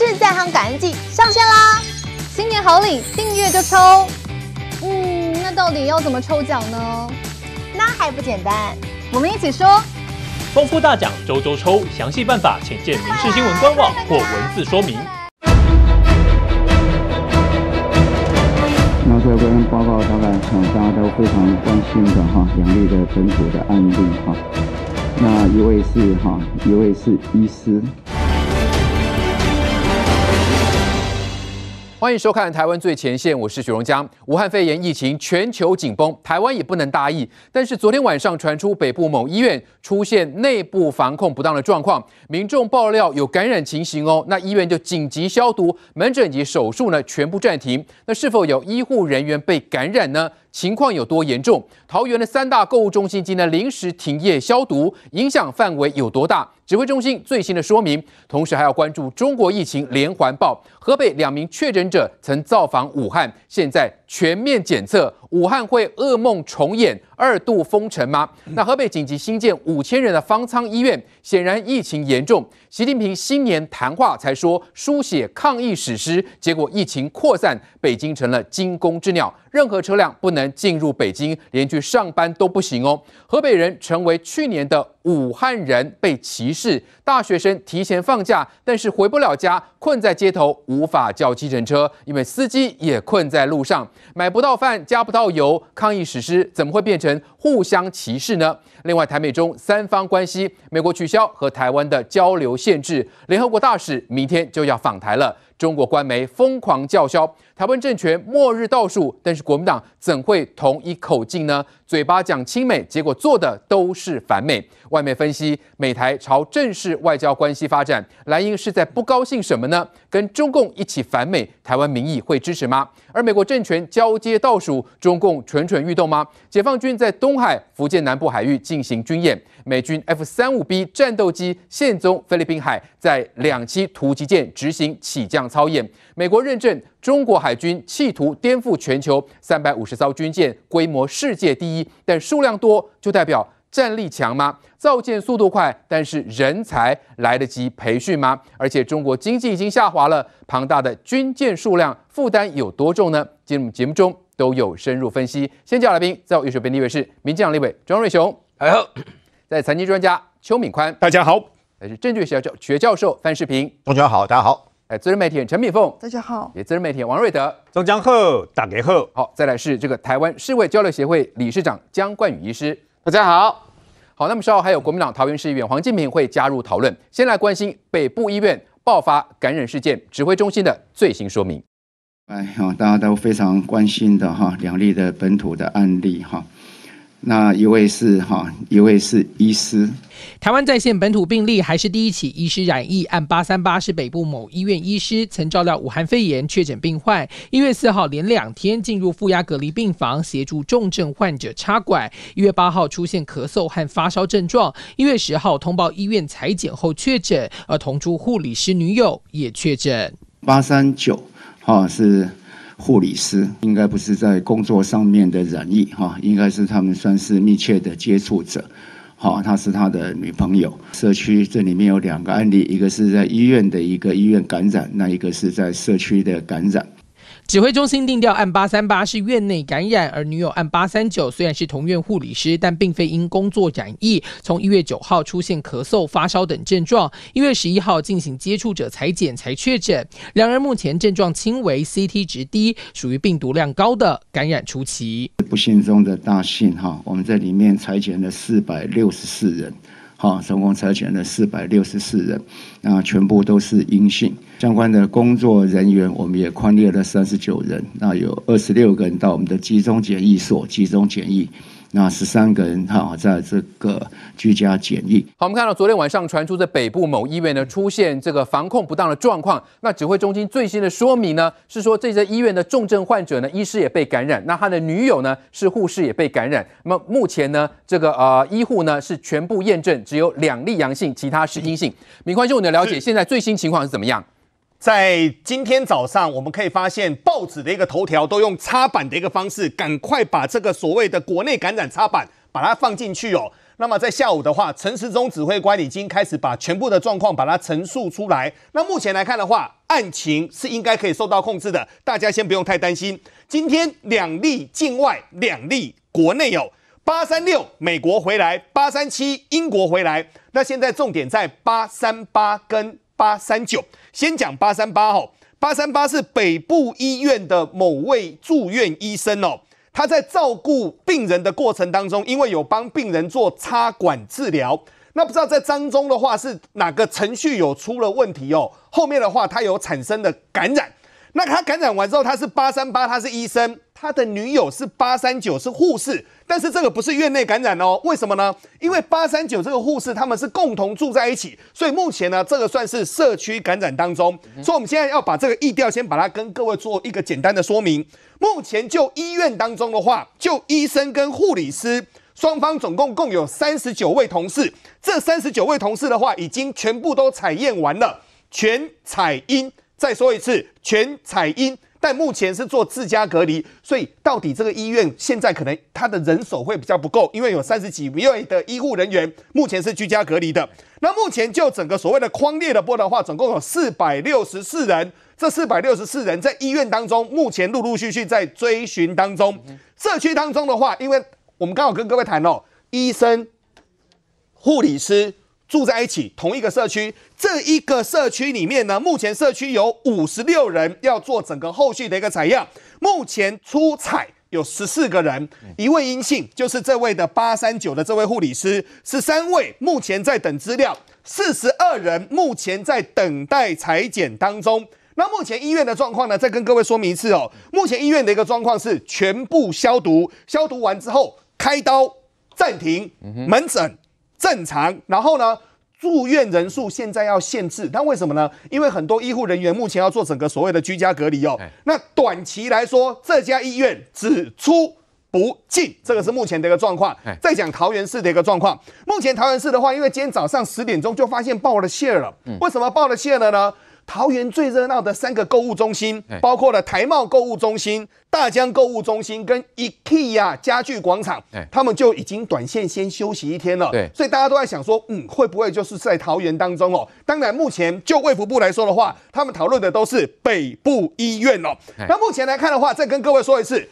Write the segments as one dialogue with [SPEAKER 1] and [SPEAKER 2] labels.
[SPEAKER 1] 《民在行感恩季》上线啦！新年好礼，订阅就抽。嗯，那到底要怎么抽奖呢？那还不简单，我们一起说。
[SPEAKER 2] 丰富大奖周周抽，详细办法请见《民事新闻》官网或文字说明。
[SPEAKER 3] 那这份报告大概
[SPEAKER 4] 大家都非常关心的哈，杨丽的本土的案例哈。那一位是哈，一位是医师。
[SPEAKER 5] 欢迎收看《台湾最前线》，我是许荣江。武汉肺炎疫情全球紧绷，台湾也不能大意。但是昨天晚上传出北部某医院出现内部防控不当的状况，民众爆料有感染情形哦。那医院就紧急消毒，门诊及手术呢全部暂停。那是否有医护人员被感染呢？情况有多严重？桃园的三大购物中心今天临时停业消毒，影响范围有多大？指挥中心最新的说明，同时还要关注中国疫情连环报。河北两名确诊者曾造访武汉，现在。全面检测，武汉会噩梦重演，二度封城吗？那河北紧急新建五千人的方舱医院，显然疫情严重。习近平新年谈话才说书写抗疫史诗，结果疫情扩散，北京成了惊弓之鸟，任何车辆不能进入北京，连去上班都不行哦。河北人成为去年的武汉人被歧视。大学生提前放假，但是回不了家，困在街头无法叫计程车，因为司机也困在路上，买不到饭，加不到油，抗议实施怎么会变成互相歧视呢？另外，台美中三方关系，美国取消和台湾的交流限制，联合国大使明天就要访台了。中国官媒疯狂叫嚣台湾政权末日倒数，但是国民党怎会同一口径呢？嘴巴讲亲美，结果做的都是反美。外媒分析，美台朝正式外交关系发展，莱茵是在不高兴什么呢？跟中共一起反美。台湾民意会支持吗？而美国政权交接倒数，中共蠢蠢欲动吗？解放军在东海、福建南部海域进行军演，美军 F 三五 B 战斗机现踪菲律宾海，在两栖突击舰执行起降操演。美国认证中国海军企图颠覆全球，三百五十艘军舰规模世界第一，但数量多就代表。战力强吗？造舰速度快，但是人才来得及培训吗？而且中国经济已经下滑了，庞大的军舰数量负担有多重呢？节目节目中都有深入分析。先叫来宾，在我右手边第一位是民进党立委庄瑞雄，还有在财经专家邱敏宽，大家好；还是政治学教学教授范世平，中央好，大家好；哎，自由媒体陈敏凤，大家好；也自由媒体王瑞德，中江鹤，大家好。好，再来是这个台湾世卫交流协会理事长江冠宇医师。大家好，好，那么稍后还有国民党桃园市议员黄建平会加入讨论。先来关心北部医院爆发感染事件指挥中心的
[SPEAKER 4] 最新说明。哎，呀，大家都非常关心的哈，两例的本土的案例哈。那一位是哈，一位是医师。
[SPEAKER 2] 台湾在线本土病例还是第一起医师染疫案。八三八是北部某医院医师，曾照料武汉肺炎确诊病例，一月四号连两天进入负压隔离病房协助重症患者插管，一月八号出现咳嗽和发烧症状，一月十号通报医院裁剪后确诊，而同住护理师女友也确诊。
[SPEAKER 4] 八三九，哈是。护理师应该不是在工作上面的染疫哈，应该是他们算是密切的接触者。好，她是他的女朋友。社区这里面有两个案例，一个是在医院的一个医院感染，那一个是在社区的感染。
[SPEAKER 2] 指挥中心定调，案八三八是院内感染，而女友案八三九，虽然是同院护理师，但并非因工作染疫。从一月九号出现咳嗽、发烧等症状，一月十一号进行接触者裁检才确诊。两人目前症状轻微，CT 值低，属于病毒量高的感染初期。
[SPEAKER 4] 不幸中的大幸哈，我们在里面裁剪了四百六十四人。好，成功裁减了四百六十四人，那全部都是阴性。相关的工作人员，我们也宽列了三十九人，那有二十六个人到我们的集中检疫所集中检疫。那十三个人哈，在这个居家检疫。
[SPEAKER 5] 好，我们看到昨天晚上传出在北部某医院呢出现这个防控不当的状况。那指挥中心最新的说明呢，是说这家医院的重症患者呢，医师也被感染，那他的女友呢是护士也被感染。那么目前呢，这个呃医护呢是全部验证，只有两例阳性，其他是阴性。明宽兄，你的了解，现在最新情况是怎么样？在
[SPEAKER 6] 今天早上，我们可以发现报纸的一个头条都用插板的一个方式，赶快把这个所谓的国内感染插板把它放进去哦。那么在下午的话，陈时中指挥官已经开始把全部的状况把它陈述出来。那目前来看的话，案情是应该可以受到控制的，大家先不用太担心。今天两例境外，两例国内哦，八三六美国回来，八三七英国回来。那现在重点在八三八跟八三九。先讲八三八吼，八三八是北部医院的某位住院医生哦，他在照顾病人的过程当中，因为有帮病人做插管治疗，那不知道在当中的话是哪个程序有出了问题哦，后面的话他有产生的感染。那他感染完之后，他是八三八，他是医生，他的女友是八三九，是护士。但是这个不是院内感染哦，为什么呢？因为八三九这个护士，他们是共同住在一起，所以目前呢，这个算是社区感染当中。所以我们现在要把这个意调先把它跟各位做一个简单的说明。目前就医院当中的话，就医生跟护理师双方总共共有三十九位同事，这三十九位同事的话，已经全部都采验完了，全采阴。再说一次，全彩英但目前是做自家隔离，所以到底这个医院现在可能他的人手会比较不够，因为有三十几位的医护人员目前是居家隔离的。那目前就整个所谓的框列的波的话，总共有四百六十四人。这四百六十四人在医院当中，目前陆陆续续在追寻当中。社区当中的话，因为我们刚好跟各位谈哦，医生、护理师。住在一起同一个社区，这一个社区里面呢，目前社区有五十六人要做整个后续的一个采样，目前出采有十四个人，一位阴性，就是这位的八三九的这位护理师十三位，目前在等资料，四十二人目前在等待裁剪当中。那目前医院的状况呢？再跟各位说明一次哦，目前医院的一个状况是全部消毒，消毒完之后开刀暂停，门诊。正常，然后呢？住院人数现在要限制，但为什么呢？因为很多医护人员目前要做整个所谓的居家隔离哦。那短期来说，这家医院只出不进，这个是目前的一个状况。再讲桃园市的一个状况，目前桃园市的话，因为今天早上十点钟就发现爆了线了。为什么爆了线了呢？桃园最热闹的三个购物中心，包括了台茂购物中心、大江购物中心跟 IKEA 家具广场，他们就已经短线先休息一天了。对，所以大家都在想说，嗯，会不会就是在桃园当中哦？当然，目前就卫福部来说的话，他们讨论的都是北部医院哦。那目前来看的话，再跟各位说一次，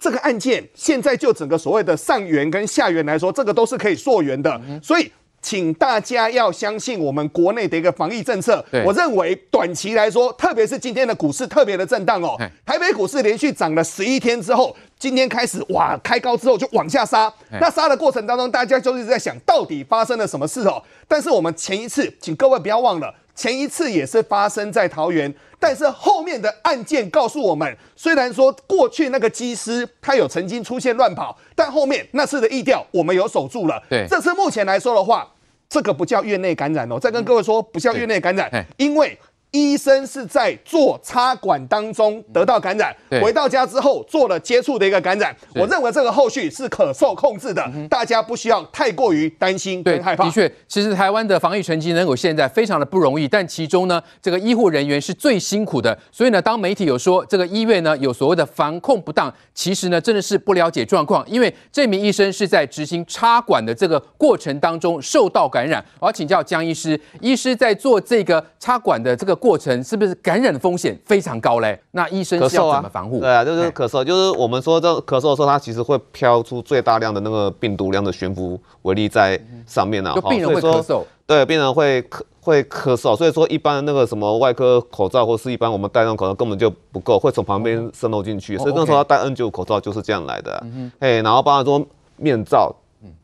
[SPEAKER 6] 这个案件现在就整个所谓的上缘跟下缘来说，这个都是可以溯源的，所以。请大家要相信我们国内的一个防疫政策。我认为短期来说，特别是今天的股市特别的震荡哦。台北股市连续涨了十一天之后，今天开始哇开高之后就往下杀。那杀的过程当中，大家就一直在想到底发生了什么事哦。但是我们前一次，请各位不要忘了。前一次也是发生在桃园，但是后面的案件告诉我们，虽然说过去那个机师他有曾经出现乱跑，但后面那次的意调我们有守住了。对，这次目前来说的话，这个不叫院内感染哦。再跟各位说，不叫院内感染，因为。医生是在做插管当中得到感染，回到家之后做了接触的一个感染。我认为这个后续是可受控制的，大家不需要太过于担心对，害怕。的确，其
[SPEAKER 5] 实台湾的防疫成绩能够现在非常的不容易，但其中呢，这个医护人员是最辛苦的。所以呢，当媒体有说这个医院呢有所谓的防控不当，其实呢真的是不了解状况，因为这名医生是在执行插管的这个过程当中受到感染。我要请教江医师，医师在做这个插管的这个。过程是不是感染风险非常高嘞？那医生需要怎么防
[SPEAKER 7] 护？对啊，就是咳嗽，就是我们说这咳嗽的时候，它其实会飘出最大量的那个病毒量的悬浮微粒在上面呢。就病人会咳嗽，对，病人会咳会咳嗽，所以说一般那个什么外科口罩或是一般我们戴那种口罩根本就不够，会从旁边渗漏进去。所以那时候戴 N 九口罩就是这样来的。哎，然后包括说面罩。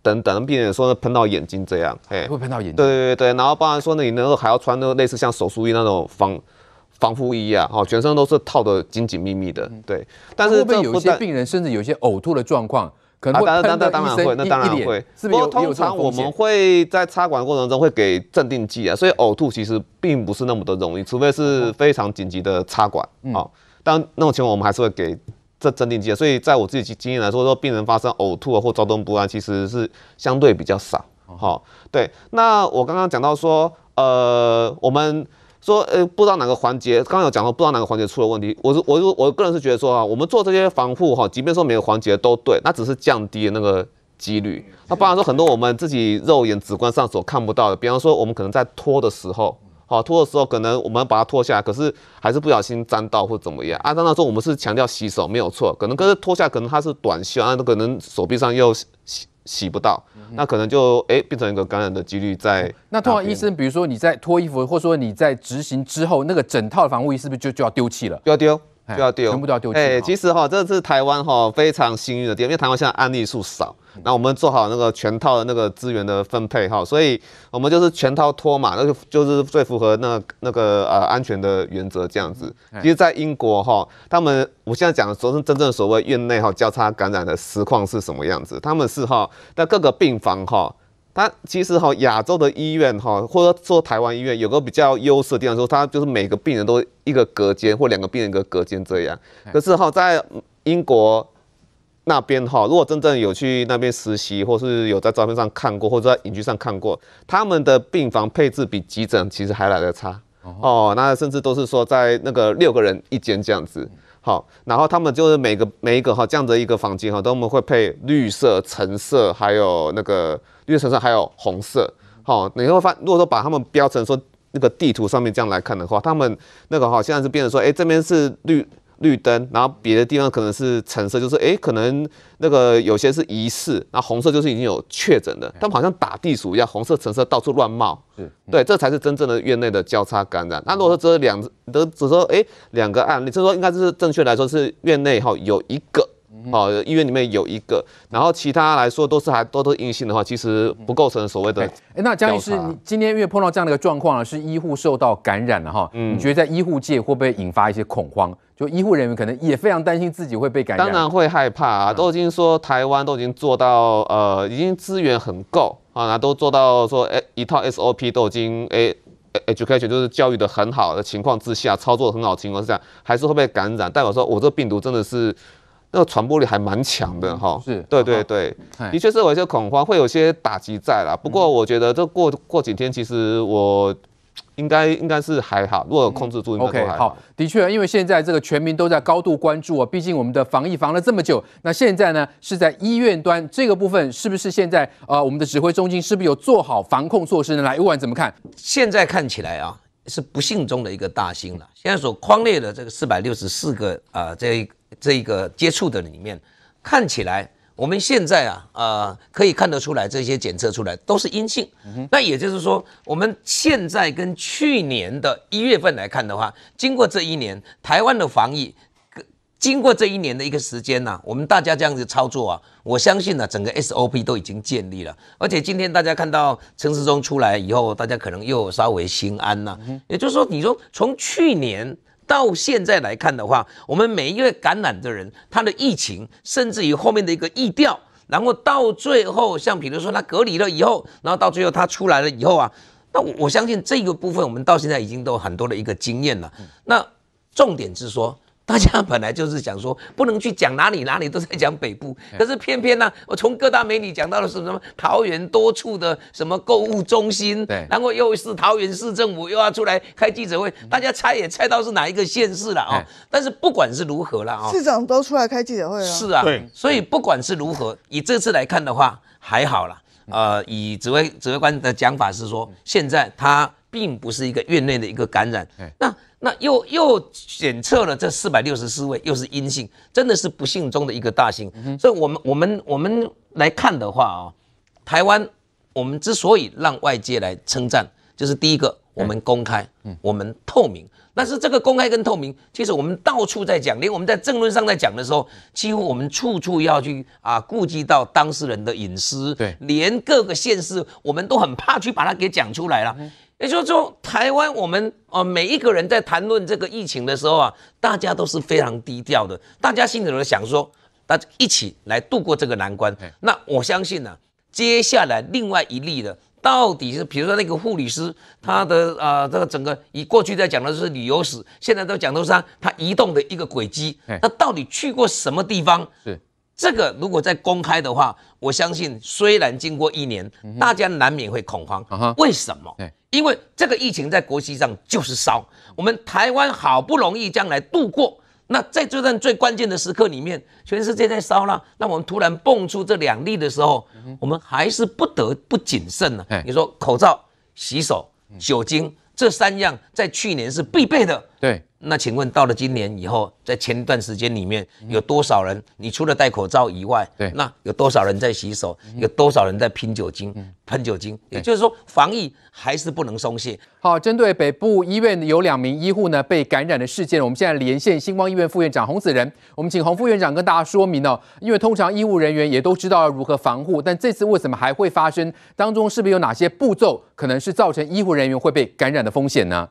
[SPEAKER 7] 等等，病人说喷到眼睛这样，哎，会喷到眼睛。对对对然后包含说呢，你那个还要穿那个类似像手术衣那种防防护衣啊，哈，全身都是套的紧紧密密的。对，但是有些病
[SPEAKER 5] 人甚至有些呕吐的状况，可能会。当然当然当然会，那当然会。包通常我们会在插管过
[SPEAKER 7] 程中会给镇定剂啊，所以呕吐其实并不是那么的容易，除非是非常紧急的插管啊。但那种情况我们还是会给。这镇定剂，所以在我自己经验来说，说病人发生呕吐啊或躁动不安，其实是相对比较少，好，对。那我刚刚讲到说，呃，我们说，呃，不知道哪个环节，刚刚有讲到，不知道哪个环节出了问题。我是，我是，我个人是觉得说啊，我们做这些防护哈，即便说每个环节都对，那只是降低那个几率。那不然说很多我们自己肉眼直观上所看不到的，比方说我们可能在拖的时候。好脱的时候，可能我们把它脱下来，可是还是不小心沾到或怎么样啊？当然说我们是强调洗手没有错，可能可是脱下可能它是短袖啊，那可能手臂上又洗洗不到，那可能就哎变成一个感染的几率在。
[SPEAKER 5] 那通常医生，比如说你在脱衣服，或者说你在执行之后，那个整套的防护衣是不是就就要丢弃了？要丢。
[SPEAKER 7] 对要丢全部都丢弃。哎，其实哈，这是台湾哈非常幸运的方，因为台湾现在案例数少，那我们做好那个全套的那个资源的分配哈，所以我们就是全套托嘛，那就就是最符合那那个呃安全的原则这样子。其实，在英国哈，他们我现在讲的说是真正所谓院内哈交叉感染的实况是什么样子，他们是哈在各个病房哈。他其实哈，亚洲的医院哈，或者说台湾医院有个比较优势的地方，说它就是每个病人都一个隔间，或两个病人一个隔间这样。可是哈，在英国那边哈，如果真正有去那边实习，或是有在照片上看过，或者在影剧上看过，他们的病房配置比急诊其实还来的差哦。那甚至都是说在那个六个人一间这样子。好，然后他们就是每个每一个哈这样的一个房间哈，我们会配绿色、橙色，还有那个。因为城市还有红色，好，你会发如果说把他们标成说那个地图上面这样来看的话，他们那个哈现在是变成说，哎，这边是绿绿灯，然后别的地方可能是橙色，就是哎，可能那个有些是疑似，然后红色就是已经有确诊的，他们好像打地鼠一样，红色橙色到处乱冒，对，这才是真正的院内的交叉感染。那如果说只有两，只说哎两个案，你这说应该是正确来说是院内哈有一个。哦，医院里面有一个，然后其他来说都是还都都阴性的话，其实不构成所谓的。哎，那江医师，你
[SPEAKER 5] 今天因为碰到这样的一个状况啊，是医护受到感染了哈？嗯。你觉得在医护界会不会引发一些恐慌？就医护人员可能也非常担心自己会被感染。当然会害怕啊！都已经说
[SPEAKER 7] 台湾都已经做到呃，已经资源很够啊，都做到说哎，一套 SOP 都已经哎，education 就是教育的很好的情况之下，操作很好的情况之下，还是会被感染？代表说，我这个病毒真的是？那个传播力还蛮强的哈，是对对对，的确是有些恐慌，会有些打击在啦。不过我觉得这过过
[SPEAKER 5] 几天，其实我应该应该是还好，如果控制住应该都还好。O K，好，的确，因为现在这个全民都在高度关注啊，毕竟我们的防疫防了这么久，那现在呢是在医院端这个部分，是不是现在啊我们的指挥中心是不是有做好防控措施呢？
[SPEAKER 8] 来，不管怎么看，现在看起来啊是不幸中的一个大幸了。现在所框列的这个四百六十四个啊这。这一个接触的里面，看起来我们现在啊，呃，可以看得出来，这些检测出来都是阴性。那也就是说，我们现在跟去年的一月份来看的话，经过这一年，台湾的防疫，经过这一年的一个时间呐，我们大家这样子操作啊，我相信呢，整个 SOP 都已经建立了。而且今天大家看到陈世忠出来以后，大家可能又稍微心安呐。也就是说，你说从去年。到现在来看的话，我们每一位感染的人，他的疫情，甚至于后面的一个疫调，然后到最后，像比如说他隔离了以后，然后到最后他出来了以后啊，那我相信这个部分我们到现在已经都很多的一个经验了。那重点是说。大家本来就是想说，不能去讲哪里哪里都在讲北部，可是偏偏呢，我从各大媒体讲到了什么什么桃园多处的什么购物中心，对，然后又是桃园市政府又要出来开记者会，大家猜也猜到是哪一个县市了啊？但是不管是如何了啊，市长
[SPEAKER 3] 都出来开记者会啊。是啊，对，
[SPEAKER 8] 所以不管是如何，以这次来看的话，还好了。呃，以指挥指挥官的讲法是说，现在他。并不是一个院内的一个感染，那那又又检测了这四百六十四位，又是阴性，真的是不幸中的一个大幸。所以，我们我们我们来看的话啊，台湾我们之所以让外界来称赞，就是第一个，我们公开，嗯，我们透明。但是这个公开跟透明，其实我们到处在讲，连我们在政论上在讲的时候，几乎我们处处要去啊顾及到当事人的隐私，对，连各个县市，我们都很怕去把它给讲出来了。也就是说，台湾我们哦，每一个人在谈论这个疫情的时候啊，大家都是非常低调的，大家心里头想说，大家一起来度过这个难关。那我相信呢，接下来另外一例的，到底是比如说那个护理师，他的啊，这个整个以过去在讲的是旅游史，现在在讲的是他移动的一个轨迹，他到底去过什么地方？是。这个如果在公开的话，我相信虽然经过一年，大家难免会恐慌。为什么？因为这个疫情在国际上就是烧，我们台湾好不容易将来度过，那在这段最关键的时刻里面，全世界在烧了，那我们突然蹦出这两例的时候，我们还是不得不谨慎了。你说口罩、洗手、酒精这三样，在去年是必备的。对，那请问到了今年以后，在前一段时间里面，有多少人？你除了戴口罩以外，对，那有多少人在洗手？有多少人在喷酒精、喷酒精？也就是说，防疫还是不能松懈。
[SPEAKER 5] 好，针对北部医院有两名医护呢被感染的事件，我们现在连线星光医院副院长洪子仁，我们请洪副院长跟大家说明哦。因为通常医务人员也都知道如何防护，但这次为什么还会发生？当中是不是有哪些步骤可能是造成医护人员会被感染的风险呢？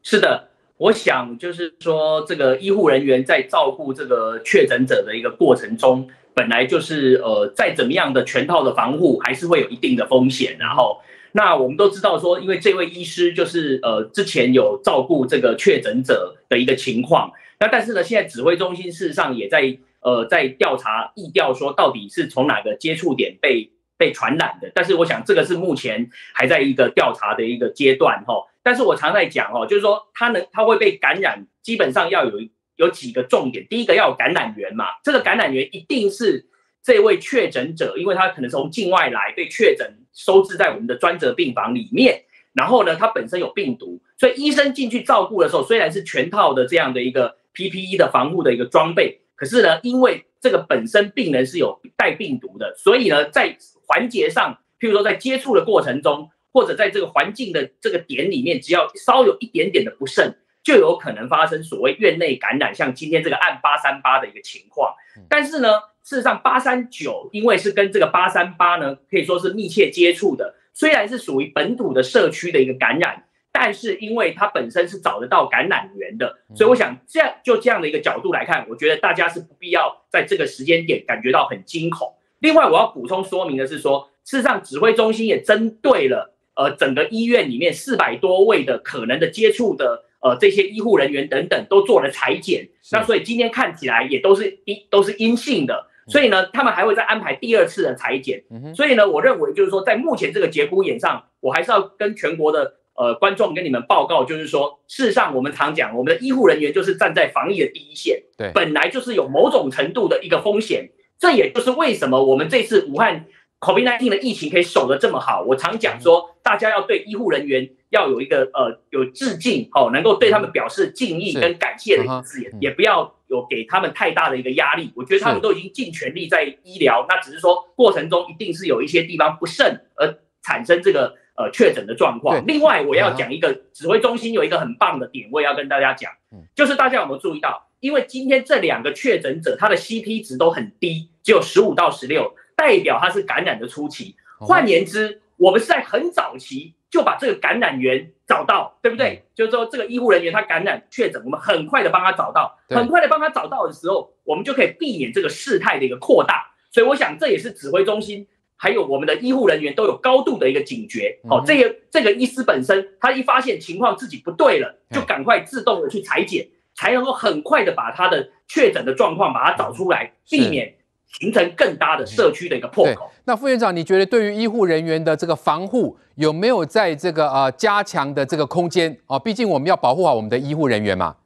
[SPEAKER 2] 是的。我想就是说，这个医护人员在照顾这个确诊者的一个过程中，本来就是呃，在怎么样的全套的防护，还是会有一定的风险。然后，那我们都知道说，因为这位医师就是呃之前有照顾这个确诊者的一个情况，那但是呢，现在指挥中心事实上也在呃在调查、意调说到底是从哪个接触点被被传染的。但是我想，这个是目前还在一个调查的一个阶段，哈。但是我常在讲哦，就是说他能他会被感染，基本上要有有几个重点。第一个要有感染源嘛，这个感染源一定是这位确诊者，因为他可能从境外来，被确诊收治在我们的专责病房里面。然后呢，他本身有病毒，所以医生进去照顾的时候，虽然是全套的这样的一个 PPE 的防护的一个装备，可是呢，因为这个本身病人是有带病毒的，所以呢，在环节上，譬如说在接触的过程中。或者在这个环境的这个点里面，只要稍有一点点的不慎，就有可能发生所谓院内感染，像今天这个案八三八的一个情况。但是呢，事实上八三九因为是跟这个八三八呢可以说是密切接触的，虽然是属于本土的社区的一个感染，但是因为它本身是找得到感染源的，所以我想这样就这样的一个角度来看，我觉得大家是不必要在这个时间点感觉到很惊恐。另外，我要补充说明的是说，事实上指挥中心也针对了。呃，整个医院里面四百多位的可能的接触的呃这些医护人员等等都做了裁剪，那所以今天看起来也都是阴都是阴性的，所以呢，他们还会再安排第二次的裁剪。所以呢，我认为就是说，在目前这个节骨眼上，我还是要跟全国的呃观众跟你们报告，就是说，事实上我们常讲，我们的医护人员就是站在防疫的第一线，对，本来就是有某种程度的一个风险，这也就是为什么我们这次武汉。c o v i d 的疫情可以守得这么好，我常讲说，大家要对医护人员要有一个呃有致敬，哦，能够对他们表示敬意跟感谢的一个字眼，也不要有给他们太大的一个压力。我觉得他们都已经尽全力在医疗，那只是说过程中一定是有一些地方不慎而产生这个呃确诊的状况。另外，我要讲一个指挥中心有一个很棒的点我也要跟大家讲，就是大家有没有注意到，因为今天这两个确诊者他的 CT 值都很低，只有十五到十六。代表他是感染的初期，换言之，我们是在很早期就把这个感染源找到，对不对？就是说，这个医护人员他感染确诊，我们很快的帮他找到，很快的帮他找到的时候，我们就可以避免这个事态的一个扩大。所以，我想这也是指挥中心还有我们的医护人员都有高度的一个警觉。好，这个这个医师本身他一发现情况自己不对了，就赶快自动的去裁剪，才能够很快的把他的确诊的状况把它找出来，避免。形成更大的社区的一个破
[SPEAKER 5] 口。那副院长，你觉得对于医护人员的这个防护有没有在这个呃加强的这个空间啊？毕竟我们要保护好我们的医护人员嘛。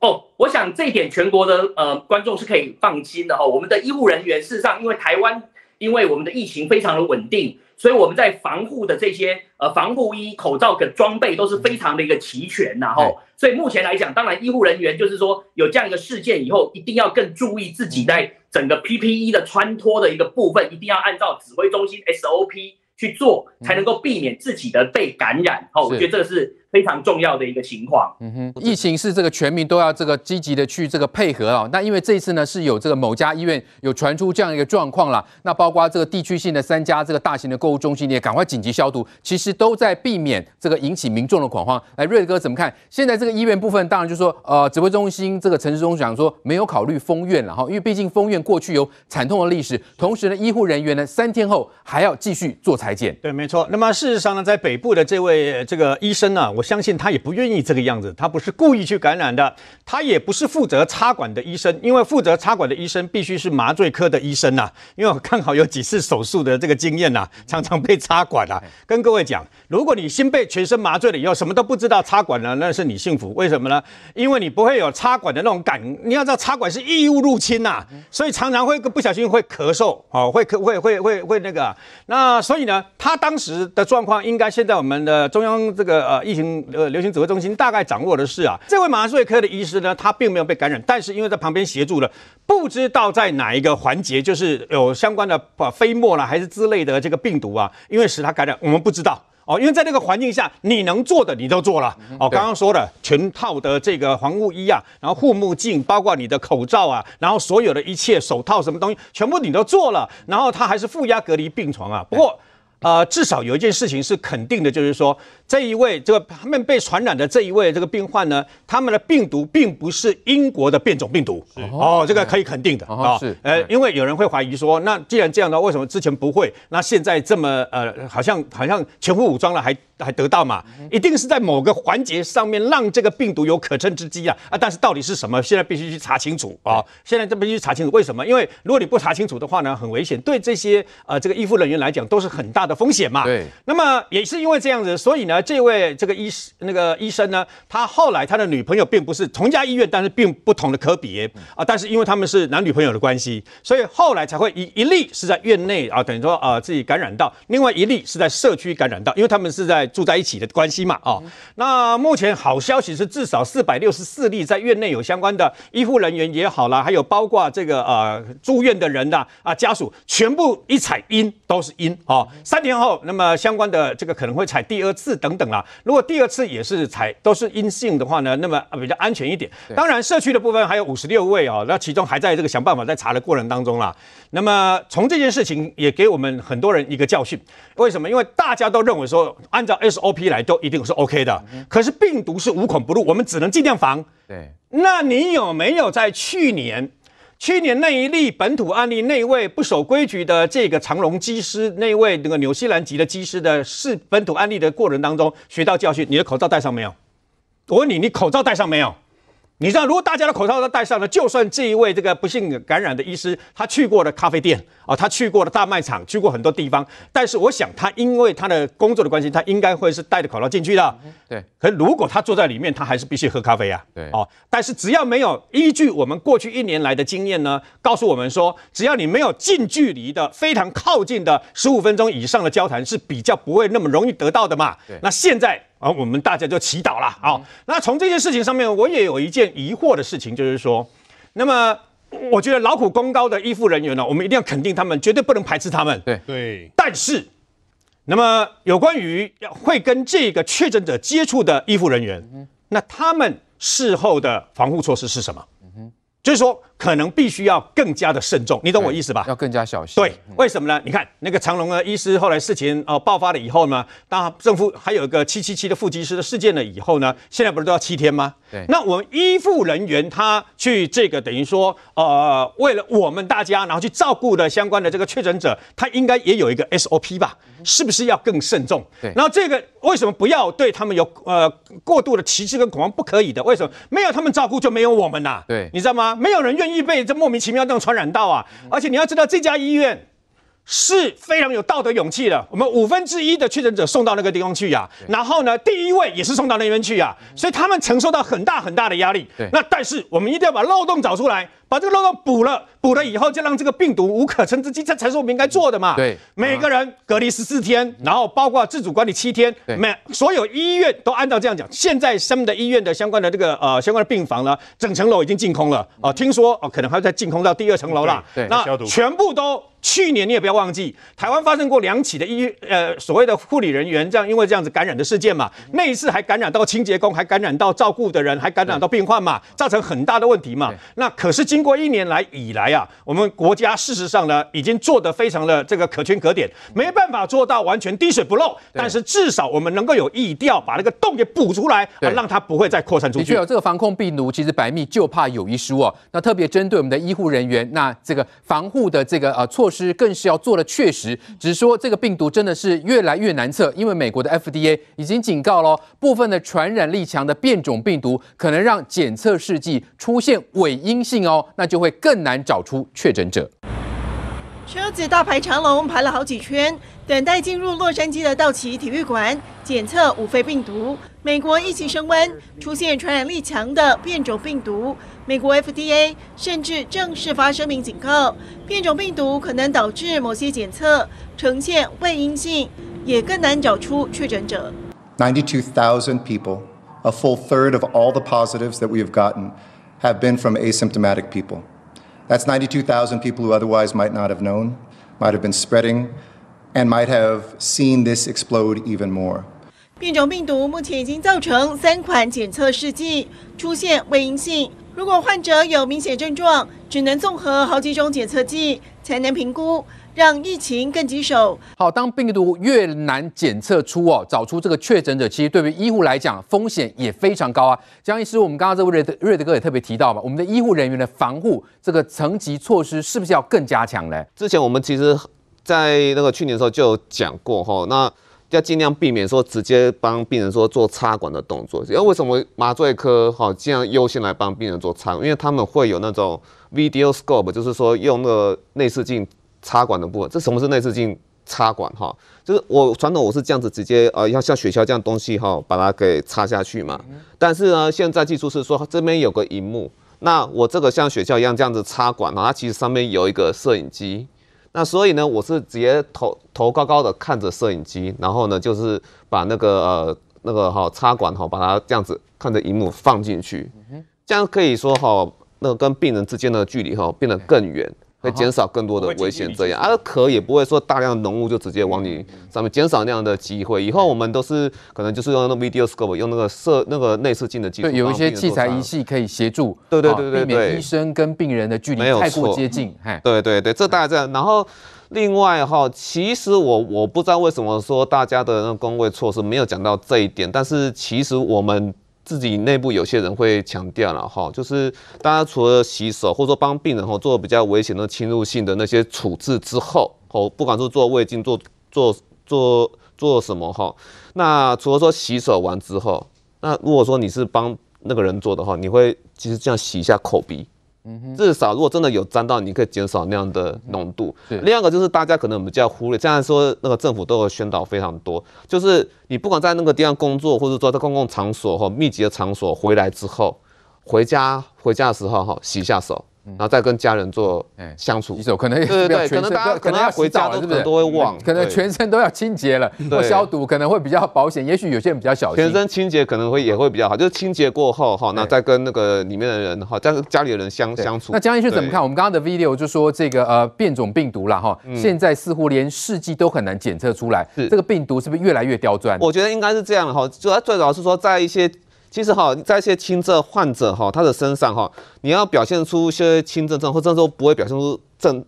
[SPEAKER 2] 哦，我想这一点全国的呃观众是可以放心的哦。我们的医护人员事实上，因为台湾因为我们的疫情非常的稳定，所以我们在防护的这些呃防护衣、口罩跟装备都是非常的一个齐全呐。哦，所以目前来讲，当然医护人员就是说有这样一个事件以后，一定要更注意自己在。整个 PPE 的穿脱的一个部分，一定要按照指挥中心 SOP 去做，才能够避免自己的被感染。哦，我觉得这个是。非常重要的一个情况，
[SPEAKER 5] 嗯哼，疫情是这个全民都要这个积极的去这个配合啊。那因为这次呢是有这个某家医院有传出这样一个状况了，那包括这个地区性的三家这个大型的购物中心，你也赶快紧急消毒，其实都在避免这个引起民众的恐慌。来，瑞哥怎么看？现在这个医院部分，当然就说呃，指挥中心这个陈世忠讲说没有考虑封院了哈，因为毕竟封院过去有惨痛的历史，
[SPEAKER 9] 同时呢，医护人员呢三天后还要继续做裁剪。对，没错。那么事实上呢，在北部的这位这个医生呢，我。相信他也不愿意这个样子，他不是故意去感染的，他也不是负责插管的医生，因为负责插管的医生必须是麻醉科的医生呐。因为我刚好有几次手术的这个经验呐，常常被插管啊。跟各位讲，如果你心被全身麻醉了以后，什么都不知道插管了，那是你幸福。为什么呢？因为你不会有插管的那种感，你要知道插管是异物入侵呐，所以常常会不小心会咳嗽哦，会咳，会会会会那个。那所以呢，他当时的状况应该现在我们的中央这个呃疫情。呃，流行指挥中心大概掌握的是啊，这位麻醉科的医师呢，他并没有被感染，但是因为在旁边协助了，不知道在哪一个环节，就是有相关的呃飞沫啦还是之类的这个病毒啊，因为使他感染，我们不知道哦。因为在那个环境下，你能做的你都做了哦。刚刚说的全套的这个防护衣啊，然后护目镜，包括你的口罩啊，然后所有的一切手套什么东西，全部你都做了，然后他还是负压隔离病床啊。不过，呃，至少有一件事情是肯定的，就是说。这一位，这个他们被传染的这一位这个病患呢，他们的病毒并不是英国的变种病毒，哦，这个可以肯定的啊，是，呃，因为有人会怀疑说，那既然这样呢，为什么之前不会？那现在这么呃，好像好像全副武装了还还得到嘛？一定是在某个环节上面让这个病毒有可乘之机啊啊！但是到底是什么？现在必须去查清楚啊！现在这必去查清楚为什么？因为如果你不查清楚的话呢，很危险，对这些呃这个医护人员来讲都是很大的风险嘛。对，那么也是因为这样子，所以呢。而这位这个医那个医生呢，他后来他的女朋友并不是同家医院，但是并不同的科比，啊，但是因为他们是男女朋友的关系，所以后来才会一一例是在院内啊，等于说啊自己感染到，另外一例是在社区感染到，因为他们是在住在一起的关系嘛，啊，那目前好消息是至少四百六十四例在院内有相关的医护人员也好啦，还有包括这个呃住院的人的啊家属全部一采阴都是阴啊，三天后那么相关的这个可能会采第二次的。等等啦，如果第二次也是采都是阴性的话呢，那么比较安全一点。当然，社区的部分还有五十六位啊，那其中还在这个想办法在查的过程当中啦。那么从这件事情也给我们很多人一个教训，为什么？因为大家都认为说按照 SOP 来都一定是 OK 的，可是病毒是无孔不入，我们只能尽量防。对，那你有没有在去年？去年那一例本土案例，那位不守规矩的这个长荣机师，那位那个纽西兰籍的机师的，是本土案例的过程当中学到教训。你的口罩戴上没有？我问你，你口罩戴上没有？你知道，如果大家的口罩都戴上了，就算这一位这个不幸感染的医师，他去过的咖啡店啊，他去过的大卖场，去过很多地方。但是我想，他因为他的工作的关系，他应该会是戴着口罩进去的。对。可如果他坐在里面，他还是必须喝咖啡啊。对。哦，但是只要没有依据我们过去一年来的经验呢，告诉我们说，只要你没有近距离的、非常靠近的十五分钟以上的交谈，是比较不会那么容易得到的嘛。对。那现在。而我们大家就祈祷了啊！那从这件事情上面，我也有一件疑惑的事情，就是说，那么我觉得劳苦功高的医护人员呢，我们一定要肯定他们，绝对不能排斥他们。对对。但是，那么有关于要会跟这个确诊者接触的医护人员，那他们事后的防护措施是什么？嗯哼，就是说。可能必须要更加的慎重，你懂我意思吧？要更加小心。对，为什么呢？你看那个长隆的医师后来事情哦爆发了以后呢，当政府还有一个七七七的副机师的事件了以后呢，现在不是都要七天吗？那我们医护人员他去这个等于说，呃，为了我们大家，然后去照顾的相关的这个确诊者，他应该也有一个 SOP 吧？是不是要更慎重？对，然后这个为什么不要对他们有呃过度的歧视跟恐慌？不可以的，为什么没有他们照顾就没有我们呐？对，你知道吗？没有人愿意被这莫名其妙这种传染到啊！而且你要知道这家医院。是非常有道德勇气的。我们五分之一的确诊者送到那个地方去呀，然后呢，第一位也是送到那边去呀，所以他们承受到很大很大的压力。对，那但是我们一定要把漏洞找出来，把这个漏洞补了，补了以后就让这个病毒无可乘之机，这才是我们应该做的嘛。对，每个人隔离十四天，然后包括自主管理七天，每所有医院都按照这样讲。现在他们的医院的相关的这个呃相关的病房呢，整层楼已经净空了啊，听说哦可能还要再净空到第二层楼了。对，那全部都。去年你也不要忘记，台湾发生过两起的医呃所谓的护理人员这样因为这样子感染的事件嘛，那一次还感染到清洁工，还感染到照顾的人，还感染到病患嘛，造成很大的问题嘛。那可是经过一年来以来啊，我们国家事实上呢已经做得非常的这个可圈可点，没办法做到完全滴水不漏，但是至少我们能够有意调把那个洞给补出来，啊让它不会再扩散出去。的确、
[SPEAKER 5] 这个防控病毒其实白密就怕有一疏哦，那特别针对我们的医护人员，那这个防护的这个呃措施。是更是要做的确实，只是说这个病毒真的是越来越难测，因为美国的 FDA 已经警告喽，部分的传染力强的变种病毒可能让检测试剂出现伪阴性哦，那就会更难找出确诊者。
[SPEAKER 3] 车子大排长龙，排了好几圈，等待进入洛杉矶的道奇体育馆检测五肺病毒。美国疫情升温，出现传染力强的变种病毒。美国 FDA 甚至正式发声明警告，变种病毒可能导致某些检测呈现未阴性，也更难找出确诊者。
[SPEAKER 4] Ninety-two thousand people, a full third of all the positives that we have gotten, have been from asymptomatic people. That's 92,000 people who otherwise might not have known, might have been spreading, and might have seen this explode even more.
[SPEAKER 3] 变种病毒目前已经造成三款检测试剂出现未阴性。如果患者有明显症状，只能综合好几种检测剂全年评估让疫情更棘手。
[SPEAKER 5] 好，当病毒越难检测出哦，找出这个确诊者，其实对于医护来讲风险也非常高啊。江医师，我们刚刚这位瑞德瑞德哥也特别提到嘛，我们的医护人员的防护这个层级措施是不是要更加强呢？之前我
[SPEAKER 7] 们其实，在那个去年的时候就有讲过哈，那。要尽量避免说直接帮病人说做插管的动作。因为为什么麻醉科哈尽量优先来帮病人做插？因为他们会有那种 video scope，就是说用那个内视镜插管的部分。这什么是内视镜插管哈？就是我传统我是这样子直接呃要像雪橇这样东西哈把它给插下去嘛。但是呢现在技术是说这边有个荧幕，那我这个像雪橇一样这样子插管，然后其实上面有一个摄影机。那所以呢，我是直接头头高高的看着摄影机，然后呢，就是把那个呃那个哈插管哈，把它这样子看着荧幕放进去，这样可以说哈，那个跟病人之间的距离哈变得更远。会减少更多的危险，这样啊，壳也不会说大量浓雾就直接往你上面减少那样的机会。以后我们都是可能就是用那 video scope，用那个射那个内视镜的技术，对，有一些器材仪
[SPEAKER 5] 器可以协助，对对对对对，避免医生跟病人的距离太过接近。
[SPEAKER 7] 嗨，对对对，这大这样，然后另外哈，其实我我不知道为什么说大家的那个工位措施没有讲到这一点，但是其实我们。自己内部有些人会强调了哈，就是大家除了洗手，或者说帮病人哈做比较危险的侵入性的那些处置之后，哦，不管是做胃镜、做做做做什么哈，那除了说洗手完之后，那如果说你是帮那个人做的话，你会其实这样洗一下口鼻。至少，如果真的有沾到，你可以减少那样的浓度。对，外一个就是大家可能比较忽略，现在说那个政府都有宣导非常多，就是你不管在那个地方工作，或者说在公共场所或密集的场所回来之后，回家回家的时候哈洗一下手。然后再跟家人做相处，洗手可能也是对，可能大家
[SPEAKER 5] 可能要回家的，是不都会忘？可能全身都要清洁了，或消毒，可能会比较保险。也许有些人比较小心，全
[SPEAKER 7] 身清洁可能会也会比较好。就是清洁过后哈，那再跟那个里面的人
[SPEAKER 5] 哈，跟家里的人相相处。那江医生怎么看？我们刚刚的 video 就说这个呃变种病毒了哈，现在似乎连试剂都很难检测出来，这个病毒是不是越来越刁钻？我觉得应该
[SPEAKER 7] 是这样哈，要最主要是说在一些。其实哈，在一些轻症患者哈，他的身上哈，你要表现出些轻症症，或者说不会表现出症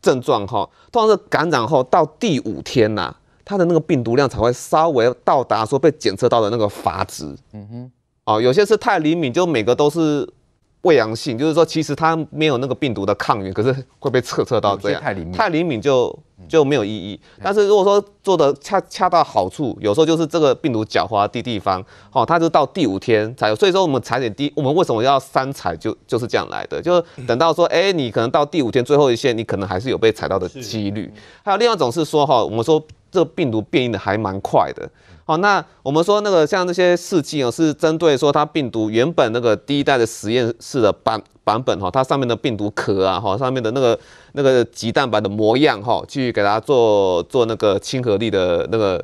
[SPEAKER 7] 症状哈，通常是感染后到第五天呐，他的那个病毒量才会稍微到达说被检测到的那个阀值。嗯哼，哦，有些是太灵敏，就每个都是未阳性，就是说其实他没有那个病毒的抗原，可是会被测测到这样。太灵敏，太灵敏就。就没有意义。但是如果说做的恰恰到好处，有时候就是这个病毒狡猾的地方，好，它就到第五天才。有。所以说我们采点滴，我们为什么要三采就就是这样来的，就是等到说，哎，你可能到第五天最后一线，你可能还是有被采到的几率。还有另外一种是说，哈，我们说这个病毒变异的还蛮快的。好，那我们说那个像那些试剂哦，是针对说它病毒原本那个第一代的实验室的版版本哈，它上面的病毒壳啊哈，上面的那个那个棘蛋白的模样哈，去给它做做那个亲和力的那个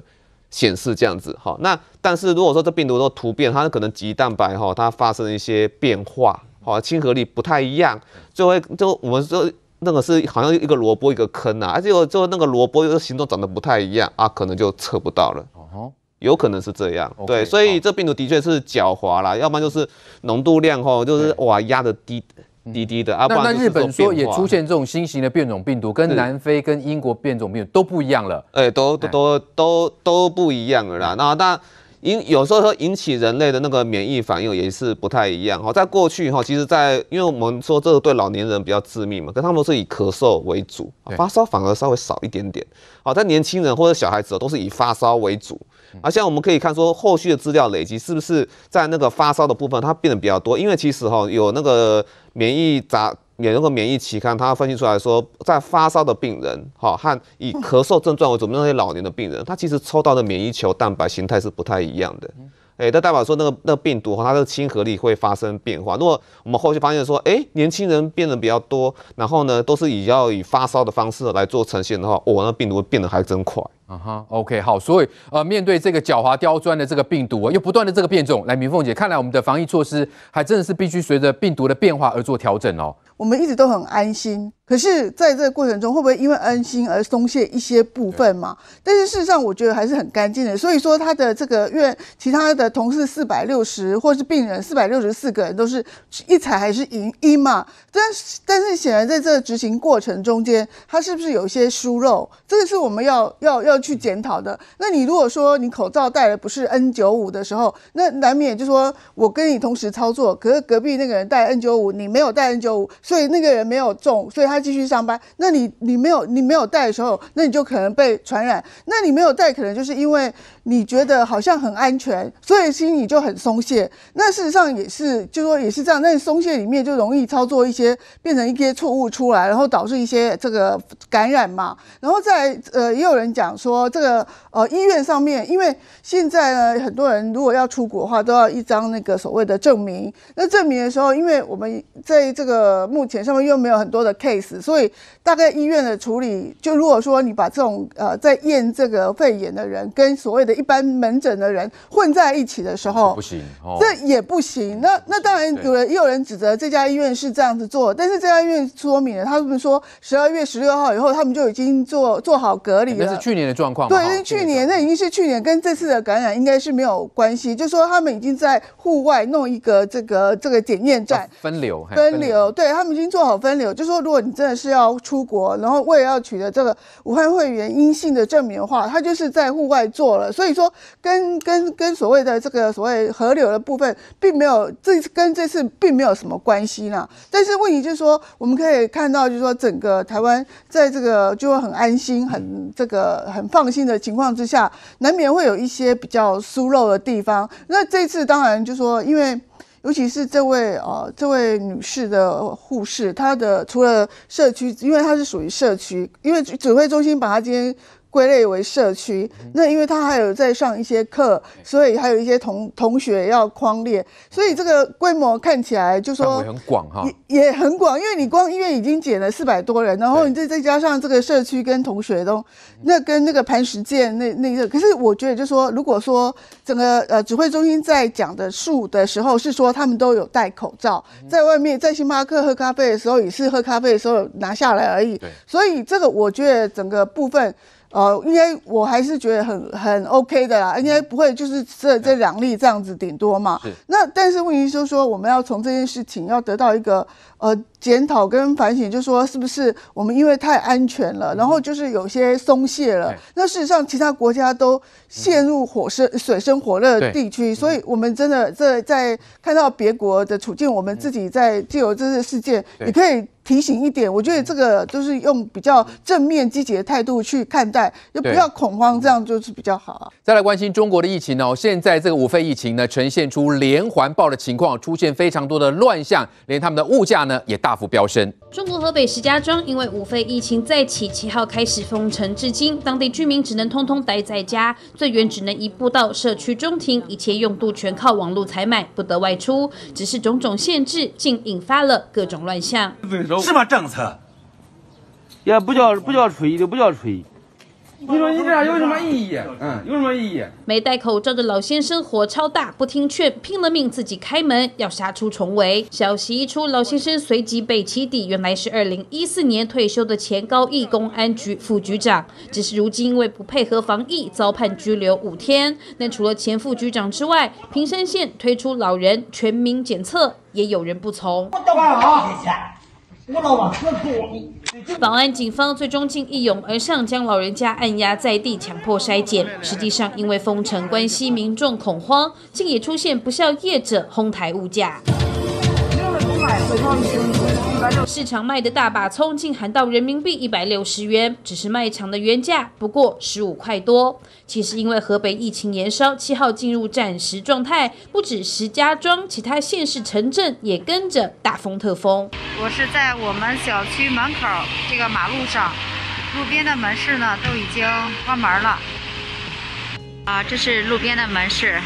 [SPEAKER 7] 显示这样子哈。那但是如果说这病毒都突变，它可能棘蛋白哈它发生一些变化哈，亲和力不太一样，就会就我们说那个是好像一个萝卜一个坑呐，而且就就那个萝卜的形状长得不太一样啊，可能就测不到了。有可能是这样，对，所以这病毒的确是狡猾啦，要不然就是浓度量吼，就是哇压的低低低的，啊，那日本也出
[SPEAKER 5] 现这种新型的变种病毒，跟南非跟英国变种病毒都不一样了，
[SPEAKER 7] 哎，都都都都都不一样了啦。那那引有时候说引起人类的那个免疫反应也是不太一样哈，在过去哈，其实在因为我们说这个对老年人比较致命嘛，可他们是以咳嗽为主，发烧反而稍微少一点点，好，在年轻人或者小孩子都是以发烧为主。而且我们可以看说，后续的资料累积是不是在那个发烧的部分它变得比较多？因为其实哈有那个免疫杂，也那个免疫期刊它分析出来说，在发烧的病人哈和以咳嗽症状为主那些老年的病人，他其实抽到的免疫球蛋白形态是不太一样的。哎，那代表说那个那个病毒和它的亲和力会发生变化。如果我们后续发现说，哎年轻人变得比较多，然后呢都是以要以发烧的方式来做呈现的话，哦那病毒变得还真快。
[SPEAKER 5] 啊哈，OK，好，所以呃，面对这个狡猾刁钻的这个病毒啊，又不断的这个变种，来，明凤姐，看来我们的防疫措施还真的是必须随着病毒的变化而做调整哦。
[SPEAKER 3] 我们一直都很安心，可是在这个过程中，会不会因为安心而松懈一些部分嘛？但是事实上，我觉得还是很干净的。所以说，他的这个院其他的同事四百六十，或是病人四百六十四个人，都是一踩还是赢一嘛？但但是显然在这个执行过程中间，他是不是有一些疏漏？这个是我们要要要。去检讨的。那你如果说你口罩戴的不是 N 九五的时候，那难免就说，我跟你同时操作，可是隔壁那个人戴 N 九五，你没有戴 N 九五，所以那个人没有中，所以他继续上班。那你你没有你没有戴的时候，那你就可能被传染。那你没有戴，可能就是因为你觉得好像很安全，所以心里就很松懈。那事实上也是，就说也是这样。那松懈里面就容易操作一些，变成一些错误出来，然后导致一些这个感染嘛。然后在呃，也有人讲。说这个呃医院上面，因为现在呢，很多人如果要出国的话，都要一张那个所谓的证明。那证明的时候，因为我们在这个目前上面又没有很多的 case，所以大概医院的处理，就如果说你把这种呃在验这个肺炎的人跟所谓的一般门诊的人混在一起的时候，不行，这也不行。那那当然有人也有人指责这家医院是这样子做，但是这家医院说明了，他们说十二月十六号以后，他们就已经做做好隔离了。那是去
[SPEAKER 5] 年的。状况对，因为
[SPEAKER 3] 去年那已经是去年跟这次的感染应该是没有关系。就说他们已经在户外弄一个这个这个检验站分流分流，对他们已经做好分流。就说如果你真的是要出国，然后为了要取得这个武汉会员阴性的证明的话，他就是在户外做了。所以说跟跟跟所谓的这个所谓合流的部分并没有这跟这次并没有什么关系呢。但是问题就是说，我们可以看到就是说整个台湾在这个就很安心，很这个很。放心的情况之下，难免会有一些比较疏漏的地方。那这次当然就说，因为尤其是这位呃这位女士的护士，她的除了社区，因为她是属于社区，因为指挥中心把她今天。归类为社区，那因为他还有在上一些课，所以还有一些同同学要框列，所以这个规模看起来就说很广哈，也很广，因为你光医院已经减了四百多人，然后你再再加上这个社区跟同学都，那跟那个磐石健那那个，可是我觉得就说，如果说整个呃指挥中心在讲的数的时候，是说他们都有戴口罩，在外面在星巴克喝咖啡的时候也是喝咖啡的时候拿下来而已，所以这个我觉得整个部分。呃，应该我还是觉得很很 OK 的啦，应该不会就是这这两例这样子顶多嘛。那但是问题就是说，我们要从这件事情要得到一个呃检讨跟反省，就说是不是我们因为太安全了，然后就是有些松懈了。那事实上其他国家都陷入火深水深火热地区，所以我们真的这在看到别国的处境，我们自己在就有这些事件，你可以。提醒一点，我觉得这个都是用比较正面、积极的态度去看待，就不要恐慌，这样就是比较好啊。
[SPEAKER 5] 再来关心中国的疫情哦，现在这个五肺疫情呢，呈现出连环爆的情况，出现非常多的乱象，连他们的物价呢也大幅飙升。
[SPEAKER 1] 中国河北石家庄因为五肺疫情再起，七号开始封城至今，当地居民只能通通待在家，最远只能一步到社区中庭，一切用度全靠网络采买，不得外出。只是种种限制，竟引发了各种乱象。
[SPEAKER 9] 什么政策？也不叫不叫吹就不叫吹。
[SPEAKER 1] 你说你这样有什么意
[SPEAKER 9] 义？嗯，有什么意义？
[SPEAKER 1] 没戴口罩的老先生火超大，不听劝，拼了命自己开门，要杀出重围。消息一出，老先生随即被起底。原来是2014年退休的钱高义，公安局副局长。只是如今因为不配合防疫，遭判拘留五天。那除了前副局长之外，平山县推出老人全民检测，也有人不从。我啊！保安、警方最终竟一拥而上，将老人家按压在地，强迫筛检。实际上，因为封城关系，民众恐慌，竟也出现不孝业者哄抬物价。市场卖的大把葱竟喊到人民币一百六十元，只是卖场的原价不过十五块多。其实因为河北疫情延烧，七号进入暂时状态，不止石家庄，其他县市城镇也跟着大风特风。
[SPEAKER 3] 我是在我们小区门口这个马路上，路边的
[SPEAKER 7] 门市呢都已经关门了。
[SPEAKER 1] 啊，这是路边的门市。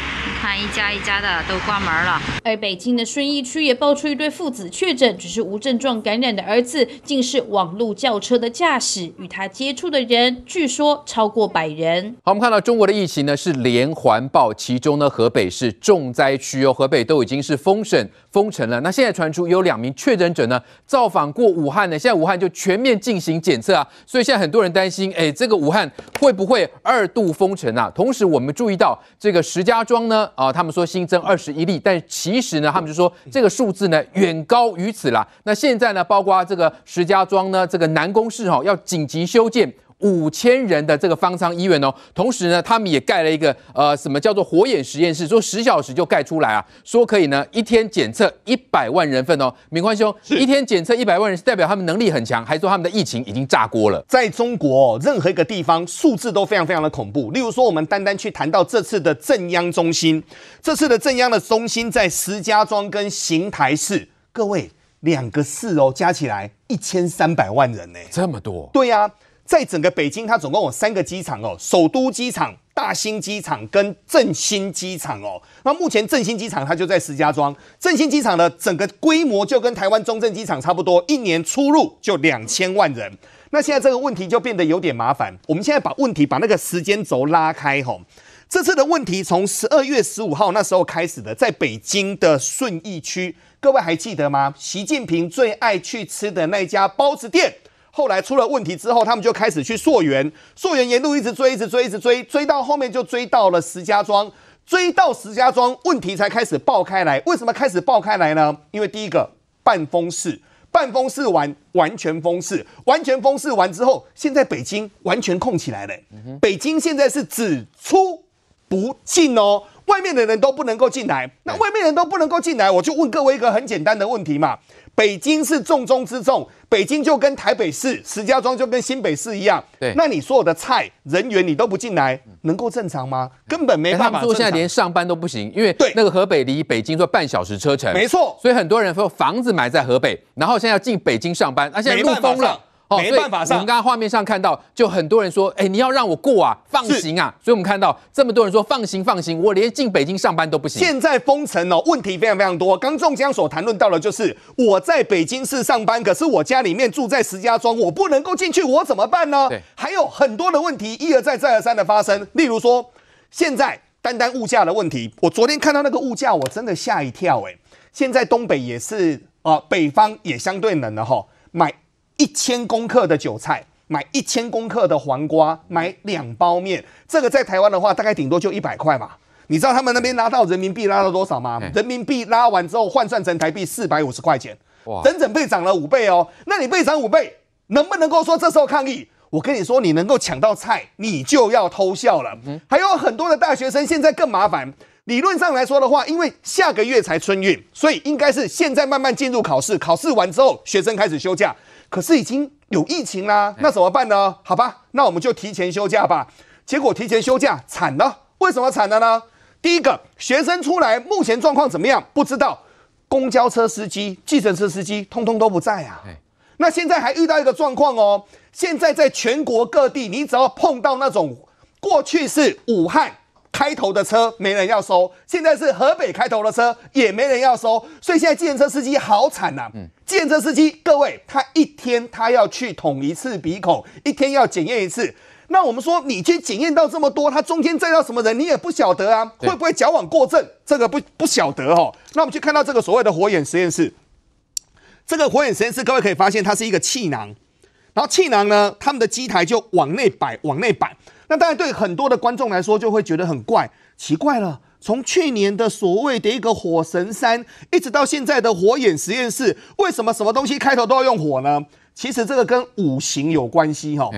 [SPEAKER 1] 他一家一家的都关门了，而北京的顺义区也爆出一对父子确诊，只是无症状感染的儿子竟是网络轿车的驾驶，与他接触的人据说超过百人。
[SPEAKER 5] 好，我们看到中国的疫情呢是连环爆，其中呢河北是重灾区哦，河北都已经是封省封城了。那现在传出有两名确诊者呢造访过武汉呢，现在武汉就全面进行检测啊，所以现在很多人担心，哎，这个武汉会不会二度封城啊？同时我们注意到这个石家庄呢。啊，他们说新增二十一例，但其实呢，他们就说这个数字呢远高于此啦。那现在呢，包括这个石家庄呢，这个南宫市哈，要紧急修建。五千人的这个方舱医院哦，同时呢，他们也盖了一个呃，什么叫做火眼实验室？说十小时就盖出来啊，说可以呢，一天检测一百万人份哦。明宽兄，一天检测一百万人，是代表他们能力很强，还是说他们的疫情已经炸锅了？
[SPEAKER 6] 在中国，任何一个地方数字都非常非常的恐怖。例如说，我们单单去谈到这次的正央中心，这次的正央的中心在石家庄跟邢台市，各位两个市哦，加起来一千三百万人呢，这么多？对呀。在整个北京，它总共有三个机场哦，首都机场、大兴机场跟振兴机场哦。那目前振兴机场它就在石家庄，振兴机场的整个规模就跟台湾中正机场差不多，一年出入就两千万人。那现在这个问题就变得有点麻烦。我们现在把问题把那个时间轴拉开哈，这次的问题从十二月十五号那时候开始的，在北京的顺义区，各位还记得吗？习近平最爱去吃的那家包子店。后来出了问题之后，他们就开始去溯源，溯源沿路一直追，一直追，一直追，追到后面就追到了石家庄，追到石家庄问题才开始爆开来。为什么开始爆开来呢？因为第一个半封市，半封市完，完全封市，完全封市完之后，现在北京完全空起来了，北京现在是只出不进哦。外面的人都不能够进来，那外面人都不能够进来，我就问各位一个很简单的问题嘛：北京是重中之重，北京就跟台北市、石家庄就跟新北市一样。对，那你所有的菜人员你都不进来，能够正常吗？根本没办法说现在连
[SPEAKER 5] 上班都不行，因为对那个河北离北京说半小时车程，没错。所以很多人说房子买在河北，然后现在要进北京上班，那现在路封了。没办法上。我们刚刚画面上看到，就很多人说：“哎，你要让我过啊，放行啊！”所以，我们看到这么多人说：“放行，放行，我连进北京上班都不行。”现
[SPEAKER 6] 在封城哦，问题非常非常多。刚中江所谈论到的，就是我在北京市上班，可是我家里面住在石家庄，我不能够进去，我怎么办呢？还有很多的问题一而再、再而三的发生。例如说，现在单单物价的问题，我昨天看到那个物价，我真的吓一跳。哎，现在东北也是啊，北方也相对冷了哈，买。一千公克的韭菜，买一千公克的黄瓜，买两包面。这个在台湾的话，大概顶多就一百块嘛。你知道他们那边拿到人民币拉到多少吗？人民币拉完之后换算成台币四百五十块钱，
[SPEAKER 5] 哇，
[SPEAKER 3] 整
[SPEAKER 6] 整倍涨了五倍哦。那你倍涨五倍，能不能够说这时候抗议？我跟你说，你能够抢到菜，你就要偷笑了。还有很多的大学生现在更麻烦。理论上来说的话，因为下个月才春运，所以应该是现在慢慢进入考试，考试完之后学生开始休假。可是已经有疫情啦，那怎么办呢？好吧，那我们就提前休假吧。结果提前休假惨了，为什么惨了呢？第一个，学生出来，目前状况怎么样？不知道。公交车司机、计程车司机，通通都不在啊。那现在还遇到一个状况哦，现在在全国各地，你只要碰到那种过去是武汉。开头的车没人要收，现在是河北开头的车也没人要收，所以现在程车司机好惨呐。嗯，程车司机各位，他一天他要去捅一次鼻孔，一天要检验一次。那我们说你去检验到这么多，他中间载到什么人你也不晓得啊？会不会矫枉过正？这个不不晓得哦。那我们去看到这个所谓的火眼实验室，这个火眼实验室各位可以发现它是一个气囊，然后气囊呢，他们的机台就往内摆往内摆。那当然，对很多的观众来说，就会觉得很怪，奇怪了。从去年的所谓的一个火神山，一直到现在的火眼实验室，为什么什么东西开头都要用火呢？其实这个跟五行有关系哈。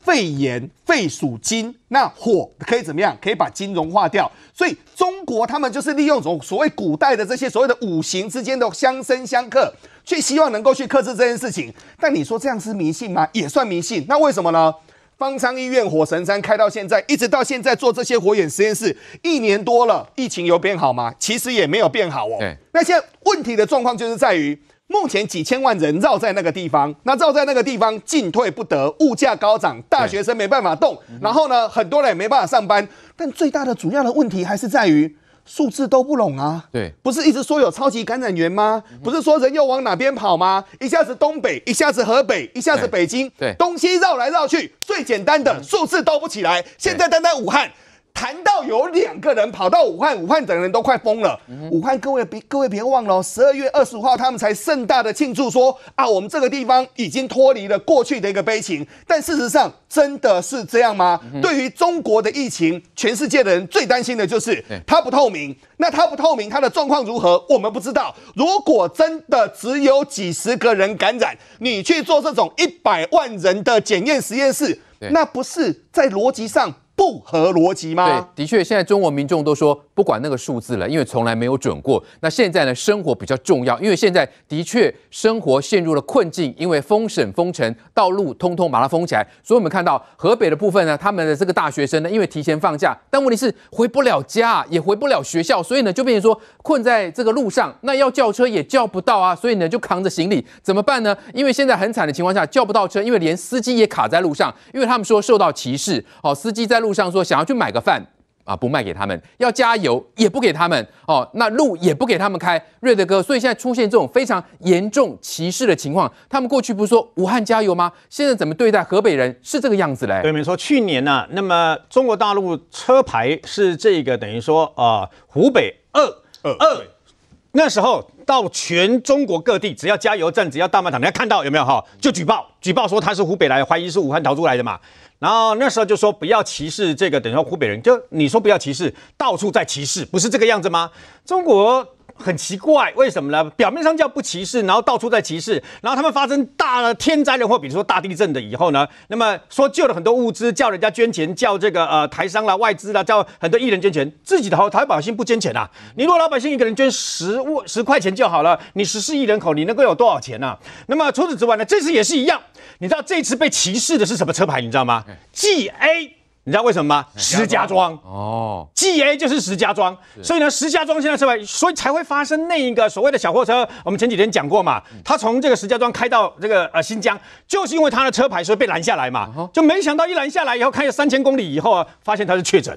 [SPEAKER 6] 肺炎，肺属金，那火可以怎么样？可以把金融化掉。所以中国他们就是利用种所谓古代的这些所谓的五行之间的相生相克，去希望能够去克制这件事情。但你说这样是迷信吗？也算迷信。那为什么呢？方舱医院、火神山开到现在，一直到现在做这些火眼实验室一年多了，疫情有变好吗？其实也没有变好哦。那现在问题的状况就是在于，目前几千万人绕在那个地方，那绕在那个地方进退不得，物价高涨，大学生没办法动，然后呢，很多人也没办法上班，但最大的主要的问题还是在于。数字都不拢啊，对，不是一直说有超级感染源吗？不是说人又往哪边跑吗？一下子东北，一下子河北，一下子北京，对，东西绕来绕去，最简单的数字都不起来，现在单单武汉。谈到有两个人跑到武汉，武汉的人都快疯了。武汉各位别各位别忘了，十二月二十五号他们才盛大的庆祝说啊，我们这个地方已经脱离了过去的一个悲情。但事实上真的是这样吗？对于中国的疫情，全世界的人最担心的就是它不透明。那它不透明，它的状况如何我们不知道。如果真的只有几十个人感染，你去做这种一百万人的检验实验室，那不是在逻辑上？不合逻辑吗？
[SPEAKER 5] 对，的确，现在中国民众都说不管那个数字了，因为从来没有准过。那现在呢，生活比较重要，因为现在的确生活陷入了困境，因为封省封城，道路通通把它封起来。所以我们看到河北的部分呢，他们的这个大学生呢，因为提前放假，但问题是回不了家，也回不了学校，所以呢就变成说困在这个路上。那要叫车也叫不到啊，所以呢就扛着行李怎么办呢？因为现在很惨的情况下叫不到车，因为连司机也卡在路上，因为他们说受到歧视。好，司机在路。路上说想要去买个饭啊，不卖给他们；要加油也不给他们哦，那路也不给他们开。瑞德哥，所以现在出现这种非常严重歧视的情况。他们过去不是说武汉加油吗？现在怎么对待河北人是这个样子嘞？对，
[SPEAKER 9] 没错。去年呢，那么中国大陆车牌是这个，等于说啊，湖北二二二。那时候到全中国各地，只要加油站、只要大卖场，你要看到有没有哈，就举报，举报说他是湖北来的，怀疑是武汉逃出来的嘛。然后那时候就说不要歧视这个，等于说湖北人，就你说不要歧视，到处在歧视，不是这个样子吗？中国。很奇怪，为什么呢？表面上叫不歧视，然后到处在歧视，然后他们发生大天灾人祸，比如说大地震的以后呢，那么说救了很多物资，叫人家捐钱，叫这个呃台商啦、外资啦，叫很多艺人捐钱，自己的好台百姓不捐钱啊！你如果老百姓一个人捐十万十块钱就好了，你十四亿人口，你能够有多少钱呢？那么除此之外呢，这次也是一样，你知道这次被歧视的是什么车牌，你知道吗？G A。你知道为什么吗？石家庄
[SPEAKER 6] 哦
[SPEAKER 9] ，G A 就是石家庄，所以呢，石家庄现在是吧，所以才会发生那一个所谓的小货车。我们前几天讲过嘛，他从这个石家庄开到这个呃新疆，就是因为他的车牌所以被拦下来嘛，就没想到一拦下来以后开了三千公里以后啊，发现他是确诊。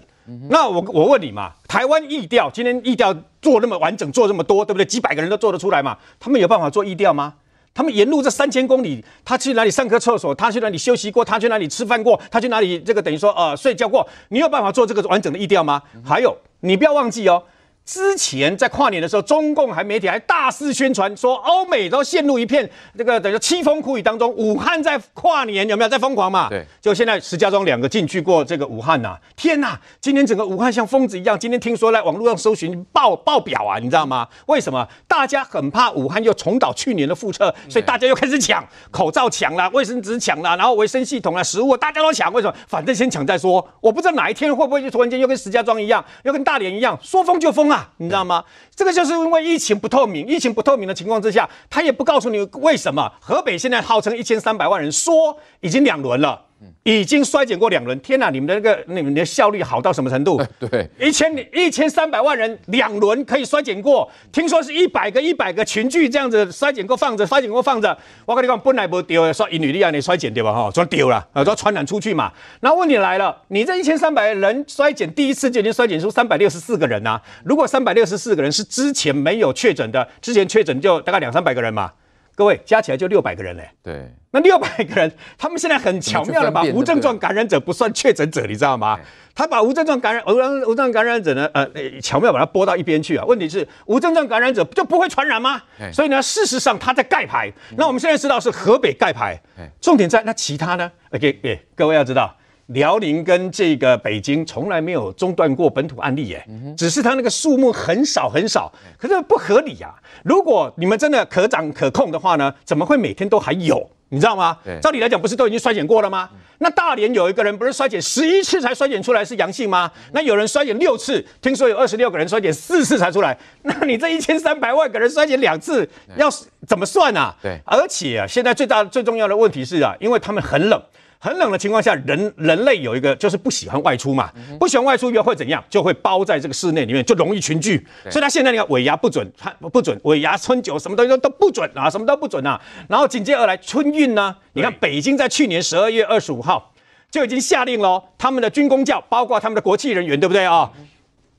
[SPEAKER 9] 那我我问你嘛，台湾疫调今天疫调做那么完整，做那么多，对不对？几百个人都做得出来嘛？他们有办法做疫调吗？他们沿路这三千公里，他去哪里上个厕所？他去哪里休息过？他去哪里吃饭过？他去哪里这个等于说呃睡觉过？你有办法做这个完整的意调吗？还有，你不要忘记哦。之前在跨年的时候，中共还媒体还大肆宣传说，欧美都陷入一片这个等于凄风苦雨当中。武汉在跨年有没有在疯狂嘛？对，就现在石家庄两个进去过这个武汉呐，天呐！今天整个武汉像疯子一样。今天听说在网络上搜寻爆爆表啊，你知道吗？为什么？大家很怕武汉又重蹈去年的覆辙，所以大家又开始抢口罩抢了，卫生纸抢了，然后卫生系统啊，食物大家都抢，为什么？反正先抢再说。我不知道哪一天会不会就突然间又跟石家庄一样，又跟大连一样，说封就封啊！你知道吗？这个就是因为疫情不透明，疫情不透明的情况之下，他也不告诉你为什么。河北现在号称一千三百万人，说已经两轮了。已经衰减过两轮，天哪！你们的那个、你们的效率好到什么程度？对，一千一千三百万人两轮可以衰减过。听说是一百个、一百个群聚这样子衰减过，放着衰减过放着。我跟你讲，本来不丢，说印力亚你衰减对吧？哈，说丢了，呃，都传染出去嘛。那问题来了，你这一千三百人衰减第一次就已经衰减出三百六十四个人啊。如果三百六十四个人是之前没有确诊的，之前确诊就大概两三百个人嘛。各位加起来就六百个人嘞。对。那六百个人，他们现在很巧妙的把无症状感染者不算确诊者，你知道吗？他把无症状感染、无无症状感染者呢，呃，巧妙把它拨到一边去啊。问题是，无症状感染者就不会传染吗？所以呢，事实上他在盖牌。那我们现在知道是河北盖牌，重点在那其他呢？OK，各位要知道，辽宁跟这个北京从来没有中断过本土案例耶，只是它那个数目很少很少，可是不合理呀。如果你们真的可掌可控的话呢，怎么会每天都还有？你知道吗？照理来讲，不是都已经衰减过了吗？那大连有一个人不是衰减十一次才衰减出来是阳性吗？那有人衰减六次，听说有二十六个人衰减四次才出来。那你这一千三百万个人衰减两次，要怎么算啊？对，而且啊，现在最大最重要的问题是啊，因为他们很冷。很冷的情况下，人人类有一个就是不喜欢外出嘛，不喜欢外出，又会怎样，就会包在这个室内里面，就容易群聚。所以他现在你看，尾牙不准，它不准尾牙春酒什么东西都都不准啊，什么都不准啊。然后紧接而来春运呢，你看北京在去年十二月二十五号就已经下令了，他们的军工教，包括他们的国企人员，对不对啊？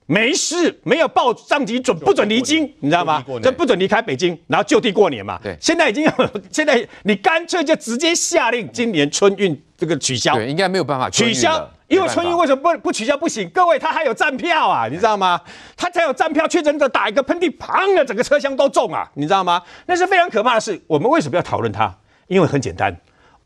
[SPEAKER 9] 没事，没有报上级准，不准离京，你知道吗？这不准离开北京，然后就地过年嘛。对，现在已经现在你干脆就直接下令，今年春运。这个取消对，应该没有办法取消，因为春运为什么不不取消不行？各位，他还有站票啊，你知道吗？他才有站票，确诊者打一个喷嚏，砰的整个车厢都中啊，你知道吗？那是非常可怕的事。我们为什么要讨论它？因为很简单。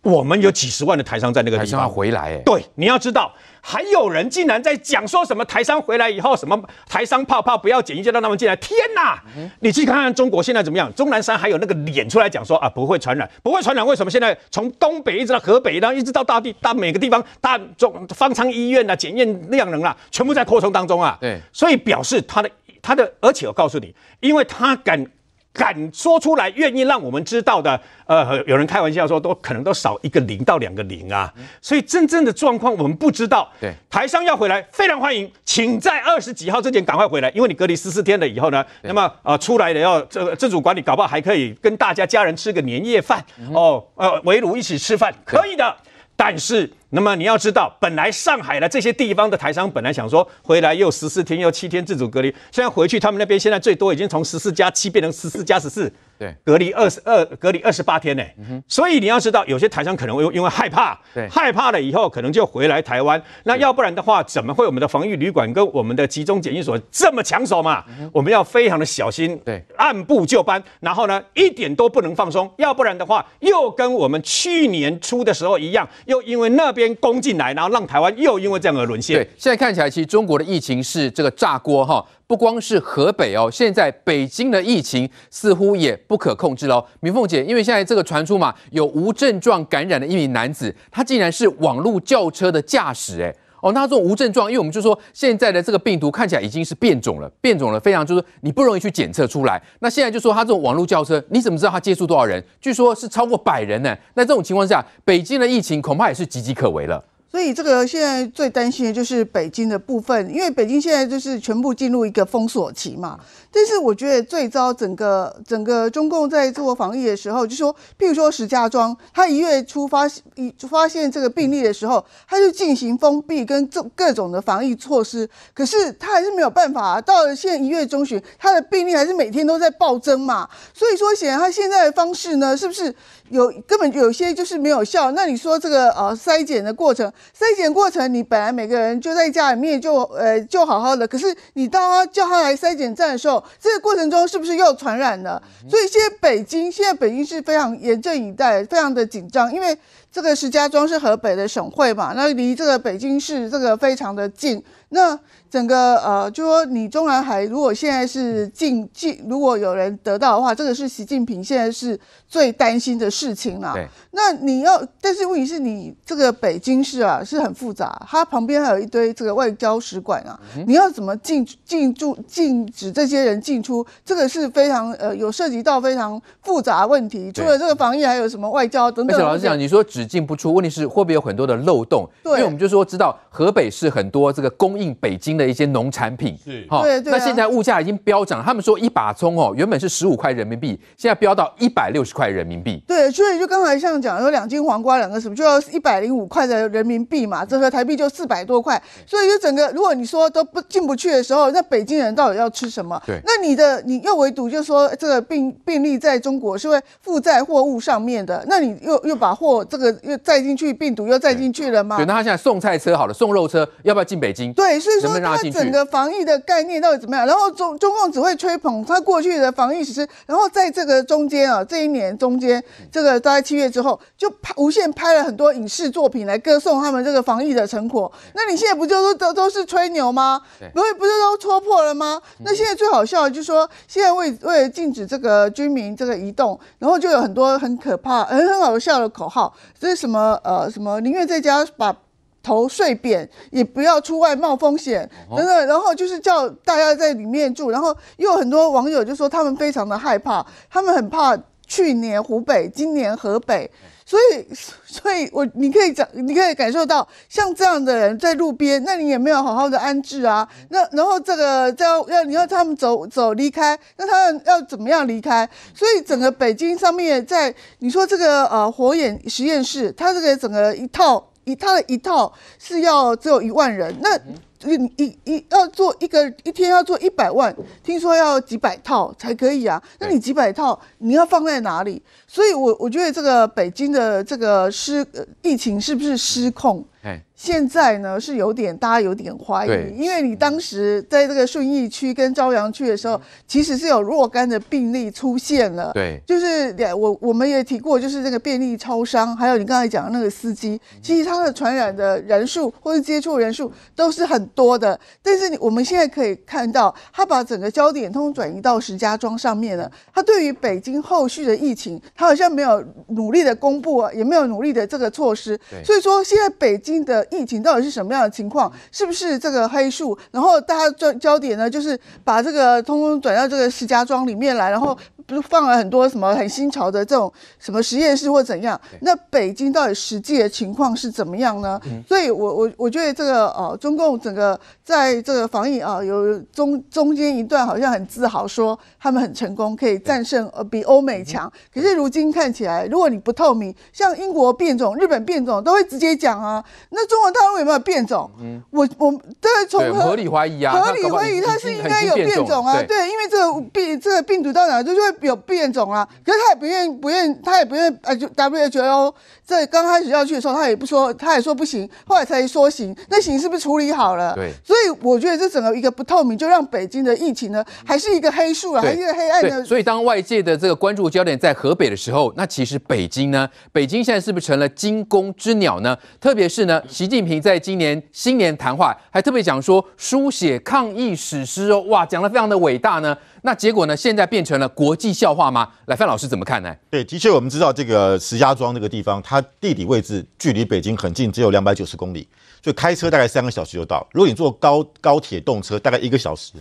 [SPEAKER 9] 我们有几十万的台商在那个地方，回来，对，你要知道，还有人竟然在讲说什么台商回来以后，什么台商泡泡不要检，一就让他们进来。天哪！你去看看中国现在怎么样？钟南山还有那个脸出来讲说啊，不会传染，不会传染。为什么现在从东北一直到河北，然后一直到大地到每个地方大中方舱医院啊，检验量能啊，全部在扩充当中啊。对，所以表示他的他的，而且我告诉你，因为他敢。敢说出来，愿意让我们知道的，呃，有人开玩笑说，都可能都少一个零到两个零啊，所以真正的状况我们不知道。对，台商要回来，非常欢迎，请在二十几号之前赶快回来，因为你隔离十四天了以后呢，那么呃，出来的要这自主管理，搞不好还可以跟大家家人吃个年夜饭哦，呃，围炉一起吃饭可以的，但是。那么你要知道，本来上海的这些地方的台商本来想说回来又十四天又七天自主隔离，现在回去他们那边现在最多已经从十四加七变成十四加十四。对，隔离二十二，隔离二十八天呢，所以你要知道，有些台商可能会因为害怕，害怕了以后可能就回来台湾。那要不然的话，怎么会我们的防御旅馆跟我们的集中检疫所这么抢手嘛？我们要非常的小心，对，按部就班，然后呢，一点都不能放松，要不然的话，又跟我们去年初的时候一样，又因为那边攻进来，然后让台湾又因为这样而沦陷。对，现在看起来，其实中国的疫情是这个炸锅哈。不光
[SPEAKER 5] 是河北哦，现在北京的疫情似乎也不可控制喽。明凤姐，因为现在这个传出嘛，有无症状感染的一名男子，他竟然是网络轿车的驾驶。诶哦，那这种无症状，因为我们就说现在的这个病毒看起来已经是变种了，变种了，非常就是你不容易去检测出来。那现在就说他这种网络轿车，你怎么知道他接触多少人？据说是超过百人呢。那这种情况下，北京的疫情恐怕也是岌岌可危了。
[SPEAKER 3] 所以这个现在最担心的就是北京的部分，因为北京现在就是全部进入一个封锁期嘛。但是我觉得最糟，整个整个中共在做防疫的时候，就说，譬如说石家庄，他一月初发现一发现这个病例的时候，他就进行封闭跟各种的防疫措施，可是他还是没有办法。到了现在一月中旬，他的病例还是每天都在暴增嘛。所以说，显然他现在的方式呢，是不是？有根本有些就是没有效，那你说这个呃筛检的过程，筛检过程你本来每个人就在家里面就呃就好好的，可是你到叫他来筛检站的时候，这个过程中是不是又传染了？所以现在北京现在北京是非常严阵以待，非常的紧张，因为这个石家庄是河北的省会嘛，那离这个北京市这个非常的近，那整个呃就说你中南海如果现在是进进，如果有人得到的话，这个是习近平现在是。最担心的事情啦。对。那你要，但是问题是，你这个北京市啊是很复杂，它旁边还有一堆这个外交使馆啊，你要怎么进进驻禁止这些人进出？这个是非常呃有涉及到非常复杂问题。除了这个防疫，还有什么外交等等。而且老实讲，
[SPEAKER 5] 你说只进不出，问题是会不会有很多的漏洞？对。因为我们就说，知道河北是很多这个供应北京的一些农产品。是。对对。那现在物价已经飙涨，他们说一把葱哦，原本是十五块人民币，现在飙到一百六十块。块人民币
[SPEAKER 3] 对，所以就刚才像讲，有两斤黄瓜，两个什么就要一百零五块的人民币嘛，折合台币就四百多块。所以就整个，如果你说都不进不去的时候，那北京人到底要吃什么？对，那你的你又唯独就说这个病病例在中国是会附在货物上面的，那你又又把货这个又载进去，病毒又载进去了吗？对，那他
[SPEAKER 5] 现在送菜车好了，送肉车要不要进北京？对，所以说他整个
[SPEAKER 3] 防疫的概念到底怎么样？然后中中共只会吹捧他过去的防疫施，然后在这个中间啊，这一年。中间这个大概七月之后，就拍无限拍了很多影视作品来歌颂他们这个防疫的成果。那你现在不就说都都是吹牛吗？对，不不是都戳破了吗？那现在最好笑的就是说，现在为为了禁止这个居民这个移动，然后就有很多很可怕、很很好笑的口号，这是什么呃什么宁愿在家把头睡扁，也不要出外冒风险等等。然后就是叫大家在里面住，然后又有很多网友就说他们非常的害怕，他们很怕。去年湖北，今年河北，所以，所以我你可以讲，你可以感受到像这样的人在路边，那你也没有好好的安置啊。那然后这个要要你要他们走走离开，那他们要怎么样离开？所以整个北京上面在你说这个呃火眼实验室，它这个整个一套。他的一套是要只有一万人，那一一一要做一个一天要做一百万，听说要几百套才可以啊？那你几百套你要放在哪里？所以，我我觉得这个北京的这个失疫情是不是失控？现在呢是有点，大家有点怀疑，因为你当时在这个顺义区跟朝阳区的时候，其实是有若干的病例出现了。对，就是两我我们也提过，就是那个便利超商，还有你刚才讲那个司机，其实他的传染的人数或者接触人数都是很多的。但是你我们现在可以看到，他把整个焦点通通转移到石家庄上面了。他对于北京后续的疫情，他好像没有努力的公布，也没有努力的这个措施。所以说现在北京的。疫情到底是什么样的情况？是不是这个黑数？然后大家焦焦点呢，就是把这个通通转到这个石家庄里面来，然后。是放了很多什么很新潮的这种什么实验室或怎样？那北京到底实际的情况是怎么样呢？所以我我我觉得这个呃中共整个在这个防疫啊，有中中间一段好像很自豪说他们很成功，可以战胜呃比欧美强。可是如今看起来，如果你不透明，像英国变种、日本变种都会直接讲啊。那中国大陆有没有变种？嗯，我我对从合理怀疑啊，合理怀疑它是应该有变种啊。对，因为这个病这个病毒到哪就就会。有变种啊，可是他也不愿意，不愿意，他也不愿意。就 w h o 在刚开始要去的时候，他也不说，他也说不行，后来才说行。那行是不是处理好了？对，所以我觉得这整个一个不透明，就让北京的疫情呢，还是一个黑数啊，还是一个黑暗的。
[SPEAKER 5] 所以当外界的这个关注焦点在河北的时候，那其实北京呢，北京现在是不是成了惊弓之鸟呢？特别是呢，习近平在今年新年谈话还特别讲说，书写抗疫史诗哦，哇，讲的非常的伟大呢。那结果呢？现在变成了国际笑话吗？来范老师怎么看呢？
[SPEAKER 10] 对，的确我们知道这个石家庄这个地方，它地理位置距离北京很近，只有两百九十公里，所以开车大概三个小时就到。如果你坐高高铁动车，大概一个小时，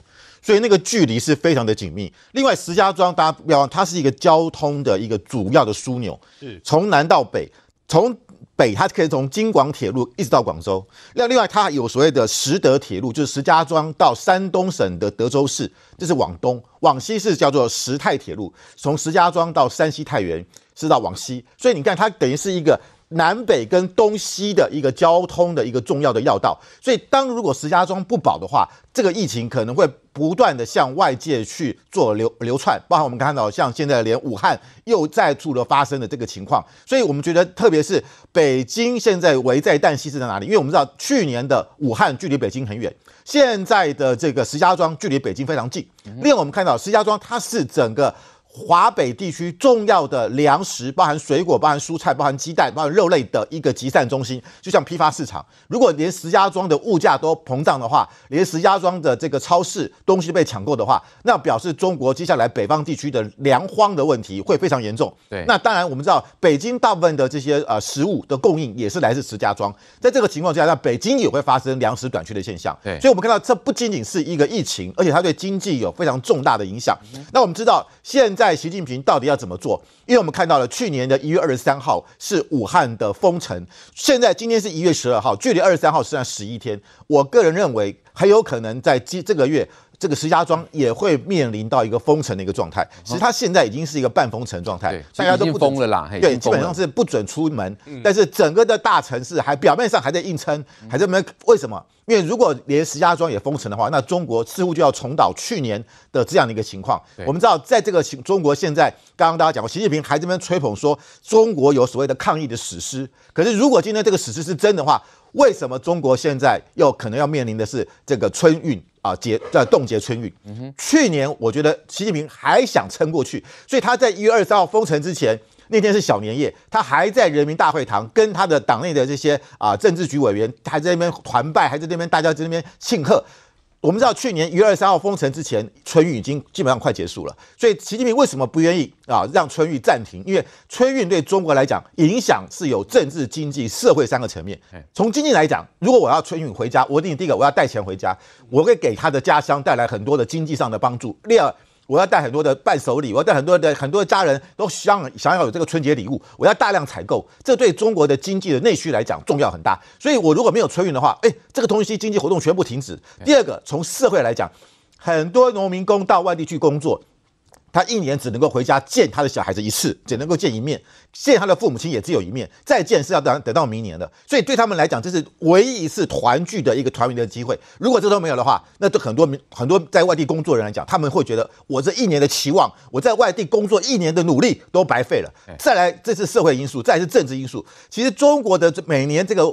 [SPEAKER 10] 所以那个距离是非常的紧密。另外，石家庄大家不要忘，它是一个交通的一个主要的枢纽，是，从南到北，从。北，它可以从京广铁路一直到广州。那另外，它有所谓的石德铁路，就是石家庄到山东省的德州市，这是往东；往西是叫做石太铁路，从石家庄到山西太原是到往西。所以你看，它等于是一个。南北跟东西的一个交通的一个重要的要道，所以当如果石家庄不保的话，这个疫情可能会不断的向外界去做流流窜，包括我们看到像现在连武汉又再出了发生的这个情况，所以我们觉得特别是北京现在危在旦夕是在哪里？因为我们知道去年的武汉距离北京很远，现在的这个石家庄距离北京非常近，另外我们看到石家庄它是整个。华北地区重要的粮食，包含水果、包含蔬菜、包含鸡蛋、包含肉类的一个集散中心，就像批发市场。如果连石家庄的物价都膨胀的话，连石家庄的这个超市东西被抢购的话，那表示中国接下来北方地区的粮荒的问题会非常严重。对，那当然我们知道，北京大部分的这些呃食物的供应也是来自石家庄。在这个情况下，那北京也会发生粮食短缺的现象。对，所以我们看到这不仅仅是一个疫情，而且它对经济有非常重大的影响。那我们知道现在。习近平到底要怎么做？因为我们看到了去年的一月二十三号是武汉的封城，现在今天是一月十二号，距离二十三号虽然十一天，我个人认为很有可能在今这个月。这个石家庄也会面临到一个封城的一个状态，其实它现在已经是一个半封城状态，大家都不封了啦，对，基本上是不准出门，但是整个的大城市还表面上还在硬撑，还在那边。为什么？因为如果连石家庄也封城的话，那中国似乎就要重蹈去年的这样的一个情况。我们知道，在这个中国现在刚刚大家讲过，习近平还这边吹捧说中国有所谓的抗疫的史诗，可是如果今天这个史诗是真的话，为什么中国现在又可能要面临的是这个春运？啊，结在冻结春运。去年我觉得习近平还想撑过去，所以他在一月二十三号封城之前，那天是小年夜，他还在人民大会堂跟他的党内的这些啊政治局委员还在那边团拜，还在那边大家在那边庆贺。我们知道去年一月二十三号封城之前，春运已经基本上快结束了。所以习近平为什么不愿意啊让春运暂停？因为春运对中国来讲，影响是有政治、经济、社会三个层面。从经济来讲，如果我要春运回家，我一定第一个我要带钱回家，我会给他的家乡带来很多的经济上的帮助。第二。我要带很多的伴手礼，我要带很多的很多的家人都想想要有这个春节礼物，我要大量采购，这对中国的经济的内需来讲重要很大。所以我如果没有春运的话，哎，这个东西经济活动全部停止。第二个，从社会来讲，很多农民工到外地去工作。他一年只能够回家见他的小孩子一次，只能够见一面，见他的父母亲也只有一面，再见是要等等到明年的。所以对他们来讲，这是唯一一次团聚的一个团圆的机会。如果这都没有的话，那对很多、很多在外地工作人来讲，他们会觉得我这一年的期望，我在外地工作一年的努力都白费了。再来，这是社会因素，再是政治因素。其实中国的每年这个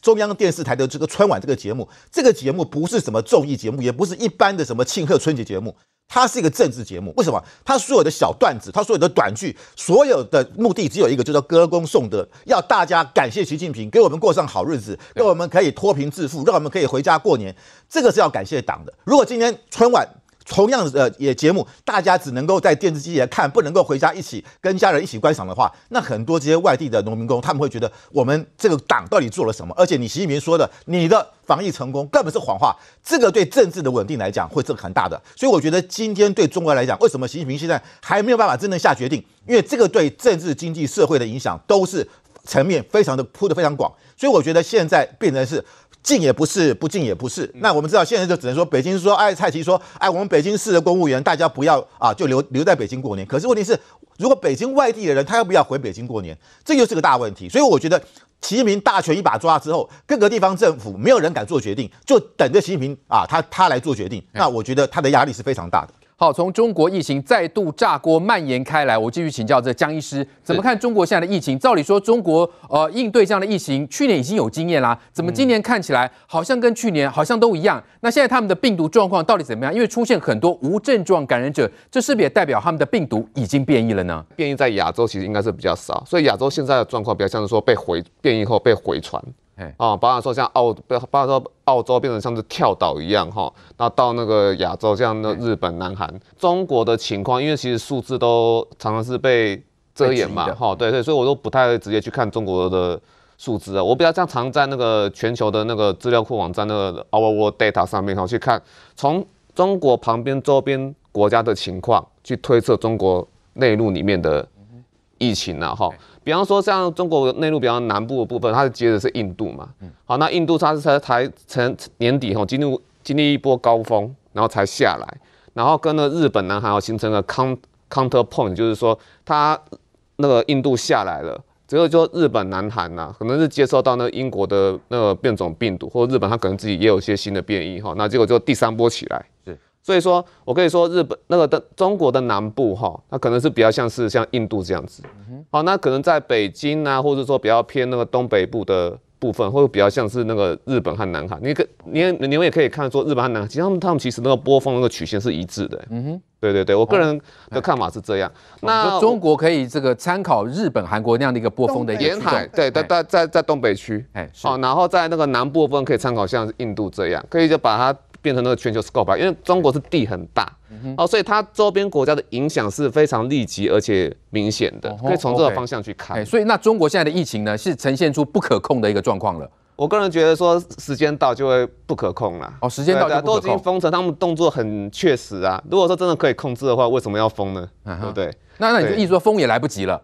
[SPEAKER 10] 中央电视台的这个春晚这个节目，这个节目不是什么综艺节目，也不是一般的什么庆贺春节节目。它是一个政治节目，为什么？它所有的小段子，它所有的短剧，所有的目的只有一个，叫做歌功颂德，要大家感谢习近平，给我们过上好日子，让我们可以脱贫致富，让我们可以回家过年，这个是要感谢党的。如果今天春晚，同样的也节目，大家只能够在电视机前看，不能够回家一起跟家人一起观赏的话，那很多这些外地的农民工，他们会觉得我们这个党到底做了什么？而且你习近平说的你的防疫成功根本是谎话，这个对政治的稳定来讲会这个很大的。所以我觉得今天对中国来讲，为什么习近平现在还没有办法真正下决定？因为这个对政治、经济、社会的影响都是层面非常的铺的非常广。所以我觉得现在变成是。进也不是，不进也不是。那我们知道，现在就只能说北京说，哎，蔡奇说，哎，我们北京市的公务员大家不要啊，就留留在北京过年。可是问题是，如果北京外地的人，他要不要回北京过年，这就是个大问题。所以我觉得，习近平大权一把抓之后，各个地方政府没有人敢做决定，就等着习近平啊，他他来做决定。那我觉得他的压力是非常大的。
[SPEAKER 5] 好，从中国疫情再度炸锅蔓延开来，我继续请教这江医师怎么看中国现在的疫情？照理说，中国呃应对这样的疫情，去年已经有经验啦，怎么今年看起来好像跟去年好像都一样？那现在他们的病毒状况到底怎么样？因为出现很多无症状感染者，这是不是也代表他们的病毒已经变异了呢？变异在亚洲其实应该是比较少，
[SPEAKER 7] 所以亚洲现在的状况比较像是说被回变异后被回传。哦，包括说像澳，包括说澳洲变成像是跳岛一样哈，那到那个亚洲，像那日本、南韩、中国的情况，因为其实数字都常常是被遮掩嘛哈，对对，所以我都不太直接去看中国的数字啊，我比较像常在那个全球的那个资料库网站那个 Our World Data 上面哈去看，从中国旁边周边国家的情况去推测中国内陆里面的疫情呐哈。比方说，像中国内陆比较南部的部分，它是接的是印度嘛。好，那印度它是才才成年底吼，经历经历一波高峰，然后才下来，然后跟那日本南要形成个 counter counterpoint，就是说它那个印度下来了，只有就日本南海呢，可能是接受到那英国的那个变种病毒，或者日本它可能自己也有些新的变异哈，那结果就第三波起来。是。所以说，我可以说日本那个的中国的南部哈，它可能是比较像是像印度这样子。好，那可能在北京啊，或者说比较偏那个东北部的部分，会比较像是那个日本和南韩。你可你你们也可以看说日本和南海，其实他们他们其实那个波峰那个曲线是一致的。嗯哼，对对对，我个人的看法是这样。那中国可以这个参考日本、韩国那样的一个波峰的延海，对，在在在东北区，哎，好，然后在那个南部分可以参考像印度这样，可以就把它。变成那个全球 scope 因为中国是地很大哦，所
[SPEAKER 5] 以它周边国家的影响是非常立即而且明显的，可以从这个方向去看。所以那中国现在的疫情呢，是呈现出不可控的一个状况了。
[SPEAKER 7] 我个人觉得说时间到就会不可控了。哦，时间到就不可控。都已经封
[SPEAKER 5] 城，他们动作很确实啊。如果说真的
[SPEAKER 7] 可以控制的话，为什么要封呢？对不对？那那你就意思说封也来不及了。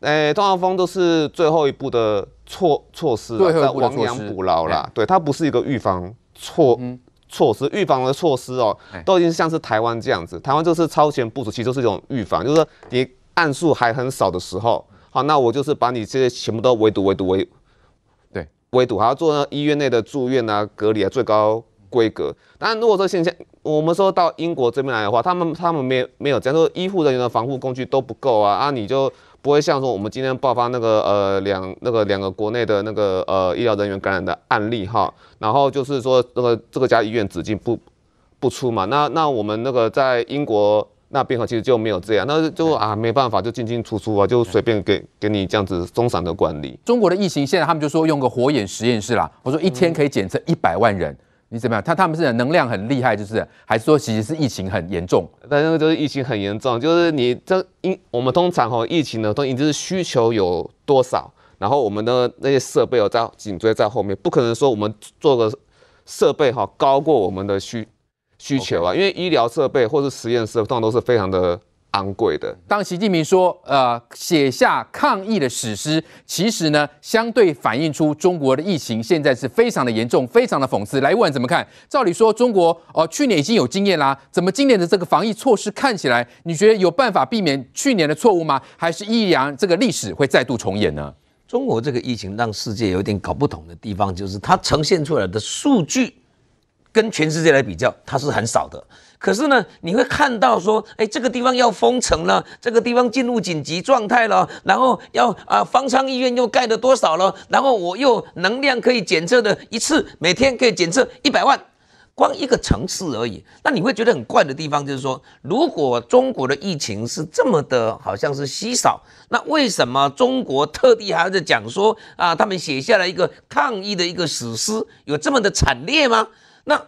[SPEAKER 7] 哎，通常封都是最后一步的措措施，亡羊补牢啦。对，它不是一个预防措。措施预防的措施哦，都已经像是台湾这样子。台湾就是超前部署，其实是一种预防，就是说你案数还很少的时候，好，那我就是把你这些全部都围堵、围堵、围，对，围堵，还要做医院内的住院啊、隔离啊最高规格。当然，如果说现在我们说到英国这边来的话，他们他们没没有，如说医护人员的防护工具都不够啊，啊，你就。不会像说我们今天爆发那个呃两那个两个国内的那个呃医疗人员感染的案例哈，然后就是说那个这个家医院只进不不出嘛，那那我们那个在英国那边哈，其实就没有这样，那就啊没办法就进进出出啊，就随便给给你这样子松散的管理。
[SPEAKER 5] 中国的疫情现在他们就说用个火眼实验室啦，我说一天可以检测一百万人。你怎么样？他他们是能量很厉害，就是还是说其实是疫情很严重，
[SPEAKER 7] 但是就是疫情很严重，就是你这因我们通常哦，疫情的都已就是需求有多少，然后我们的那些设备在紧追在后面，不可能说我们做个设备哈高过我们的需需求啊，因为医疗设备或是实验室通常都是非常的。昂贵的。
[SPEAKER 5] 当习近平说，呃，写下抗疫的史诗，其实呢，相对反映出中国的疫情现在是非常的严重，非常的讽刺。来，问怎么看？照理说，中国哦，去年已经有经验啦，怎么今年的这个防疫措施看起来，你觉得有办法避免去年的错误吗？还是依然这个历史会再度
[SPEAKER 8] 重演呢？中国这个疫情让世界有点搞不懂的地方，就是它呈现出来的数据。跟全世界来比较，它是很少的。可是呢，你会看到说，哎，这个地方要封城了，这个地方进入紧急状态了，然后要啊方舱医院又盖了多少了，然后我又能量可以检测的一次，每天可以检测一百万，光一个城市而已。那你会觉得很怪的地方就是说，如果中国的疫情是这么的好像是稀少，那为什么中国特地还在讲说啊，他们写下来一个抗疫的一个史诗，有这么的惨烈吗？那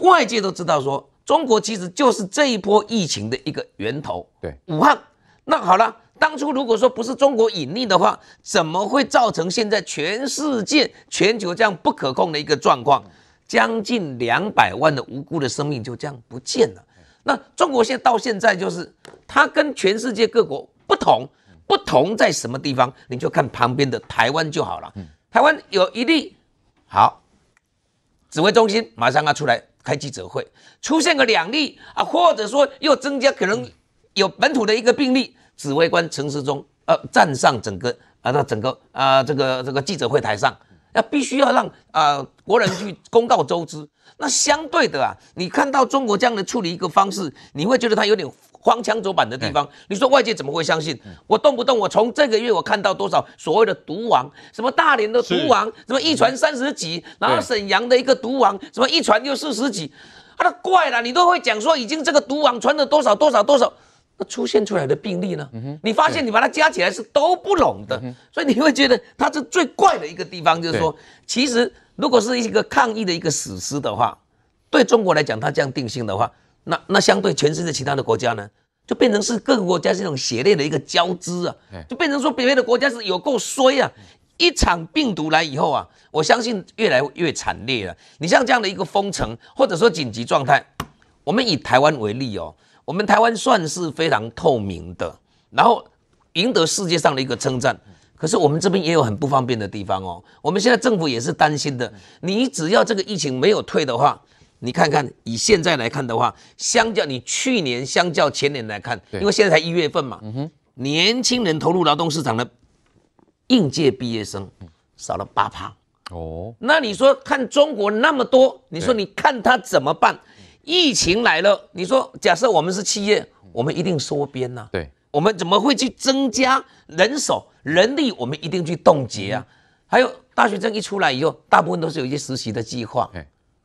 [SPEAKER 8] 外界都知道，说中国其实就是这一波疫情的一个源头，对，武汉。那好了，当初如果说不是中国隐匿的话，怎么会造成现在全世界、全球这样不可控的一个状况？将近两百万的无辜的生命就这样不见了。那中国现在到现在就是，它跟全世界各国不同，不同在什么地方？你就看旁边的台湾就好了。台湾有一例，好。指挥中心马上要出来开记者会，出现个两例啊，或者说又增加可能有本土的一个病例，指挥官陈世忠呃站上整个啊那整个啊这个这个记者会台上，要必须要让啊国人去公告周知。那相对的啊，你看到中国这样的处理一个方式，你会觉得他有点。荒腔走板的地方，你说外界怎么会相信我？动不动我从这个月我看到多少所谓的毒王？什么大连的毒王，什么一传三十几；然后沈阳的一个毒王，什么一传又四十几，他都怪了。你都会讲说，已经这个毒王传了多少多少多少，那出现出来的病例呢？你发现你把它加起来是都不拢的，所以你会觉得它是最怪的一个地方，就是说，其实如果是一个抗疫的一个史诗的话，对中国来讲，它这样定性的话。那那相对全世界其他的国家呢，就变成是各个国家这种血泪的一个交织啊，就变成说别的国家是有够衰啊！一场病毒来以后啊，我相信越来越惨烈了。你像这样的一个封城或者说紧急状态，我们以台湾为例哦，我们台湾算是非常透明的，然后赢得世界上的一个称赞。可是我们这边也有很不方便的地方哦，我们现在政府也是担心的。你只要这个疫情没有退的话。你看看，以现在来看的话，相较你去年、相较前年来看，因为现在才一月份嘛，年轻人投入劳动市场的应届毕业生少了八趴哦。那你说，看中国那么多，你说你看他怎么办？疫情来了，你说假设我们是企业，我们一定缩编呐。对，我们怎么会去增加人手、人力？我们一定去冻结啊。还有大学证一出来以后，大部分都是有一些实习的计划。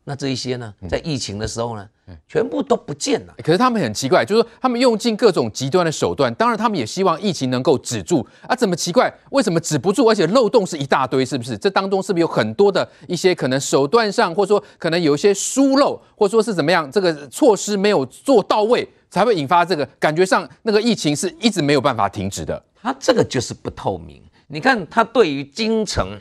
[SPEAKER 8] 那这一些呢，在疫情的时候呢，全部都不见了。可是他们很奇
[SPEAKER 5] 怪，就是说他们用尽各种极端的手段，当然他们也希望疫情能够止住啊。怎么奇怪？为什么止不住？而且漏洞是一大堆，是不是？这当中是不是有很多的一些可能手段上，或者说可能有一些疏漏，或者说是怎么样？这个措施没有做到位，才会引发这个感觉上那个疫情是一直没有办法停止的。他这个就是不透
[SPEAKER 8] 明。你看，他对于京城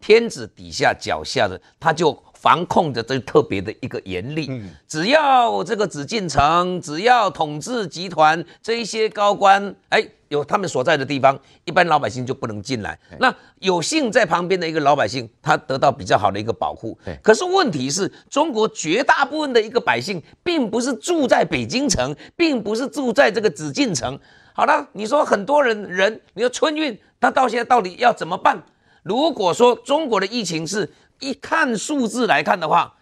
[SPEAKER 8] 天子底下脚下的，他就。防控的这特别的一个严厉，只要这个紫禁城，只要统治集团这一些高官，哎，有他们所在的地方，一般老百姓就不能进来。那有幸在旁边的一个老百姓，他得到比较好的一个保护。可是问题是，中国绝大部分的一个百姓，并不是住在北京城，并不是住在这个紫禁城。好了，你说很多人人，你说春运，他到现在到底要怎么办？如果说中国的疫情是。一看数字来看的话，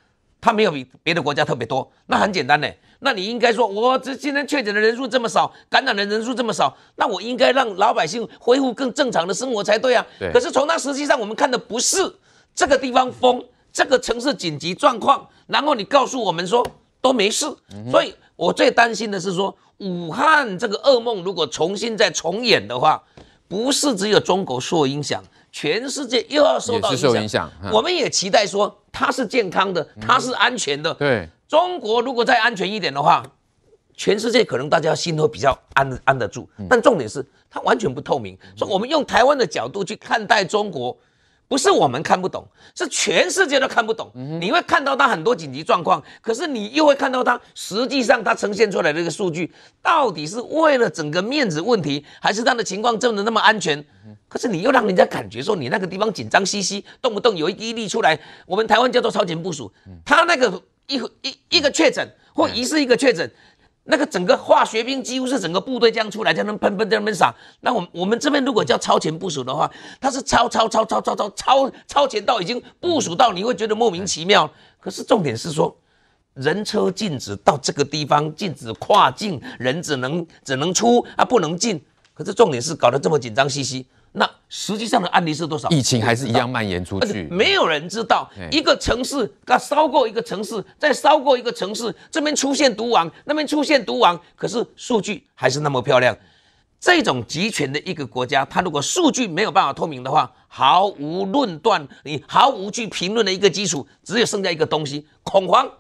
[SPEAKER 8] 它没有比别的国家特别多。那很简单呢，那你应该说，我这今天确诊的人数这么少，感染的人数这么少，那我应该让老百姓恢复更正常的生活才对啊。对。可是从它实际上我们看的不是这个地方封，这个城市紧急状况，然后你告诉我们说都没事，所以我最担心的是说武汉这个噩梦如果重新再重演的话，不是只有中国受影响。全世界又要受到影响，我们也期待说它是健康的，它是安全的。对，中国如果再安全一点的话，全世界可能大家心都比较安安得住。但重点是它完全不透明，所以我们用台湾的角度去看待中国，不是我们看不懂，是全世界都看不懂。你会看到它很多紧急状况，可是你又会看到它实际上它呈现出来的一个数据，到底是为了整个面子问题，还是它的情况真的那么安全？可是你又让人家感觉说你那个地方紧张兮兮，动不动有一例出来，我们台湾叫做超前部署，他那个一一一个确诊或疑似一个确诊，那个整个化学兵几乎是整个部队这样出来在那喷喷那边撒。那我我们这边如果叫超前部署的话，他是超超超超超超超超前到已经部署到你会觉得莫名其妙。可是重点是说，人车禁止到这个地方禁止跨境，人只能只能出啊不能进。可是重点是搞得这么紧张兮兮。那实际上的案例是多少？疫情还是一样蔓延出去，没有人知道。一个城市，它烧过一个城市，再烧过一个城市，这边出现毒王，那边出现毒王，可是数据还是那么漂亮。这种集权的一个国家，它如果数据没有办法透明的话，毫无论断，你毫无去评论的一个基础，只有剩下一个东西：恐慌。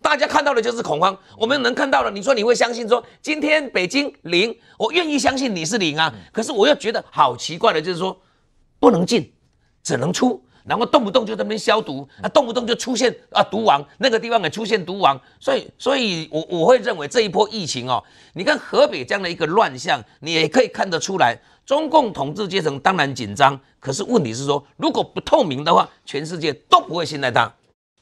[SPEAKER 8] 大家看到的就是恐慌，我们能看到的，你说你会相信说今天北京零，我愿意相信你是零啊，可是我又觉得好奇怪的，就是说不能进，只能出，然后动不动就在那边消毒，啊动不动就出现啊毒王，那个地方也出现毒王，所以所以我我会认为这一波疫情哦，你看河北这样的一个乱象，你也可以看得出来，中共统治阶层当然紧张，可是问题是说如果不透明的话，全世界都不会信赖他。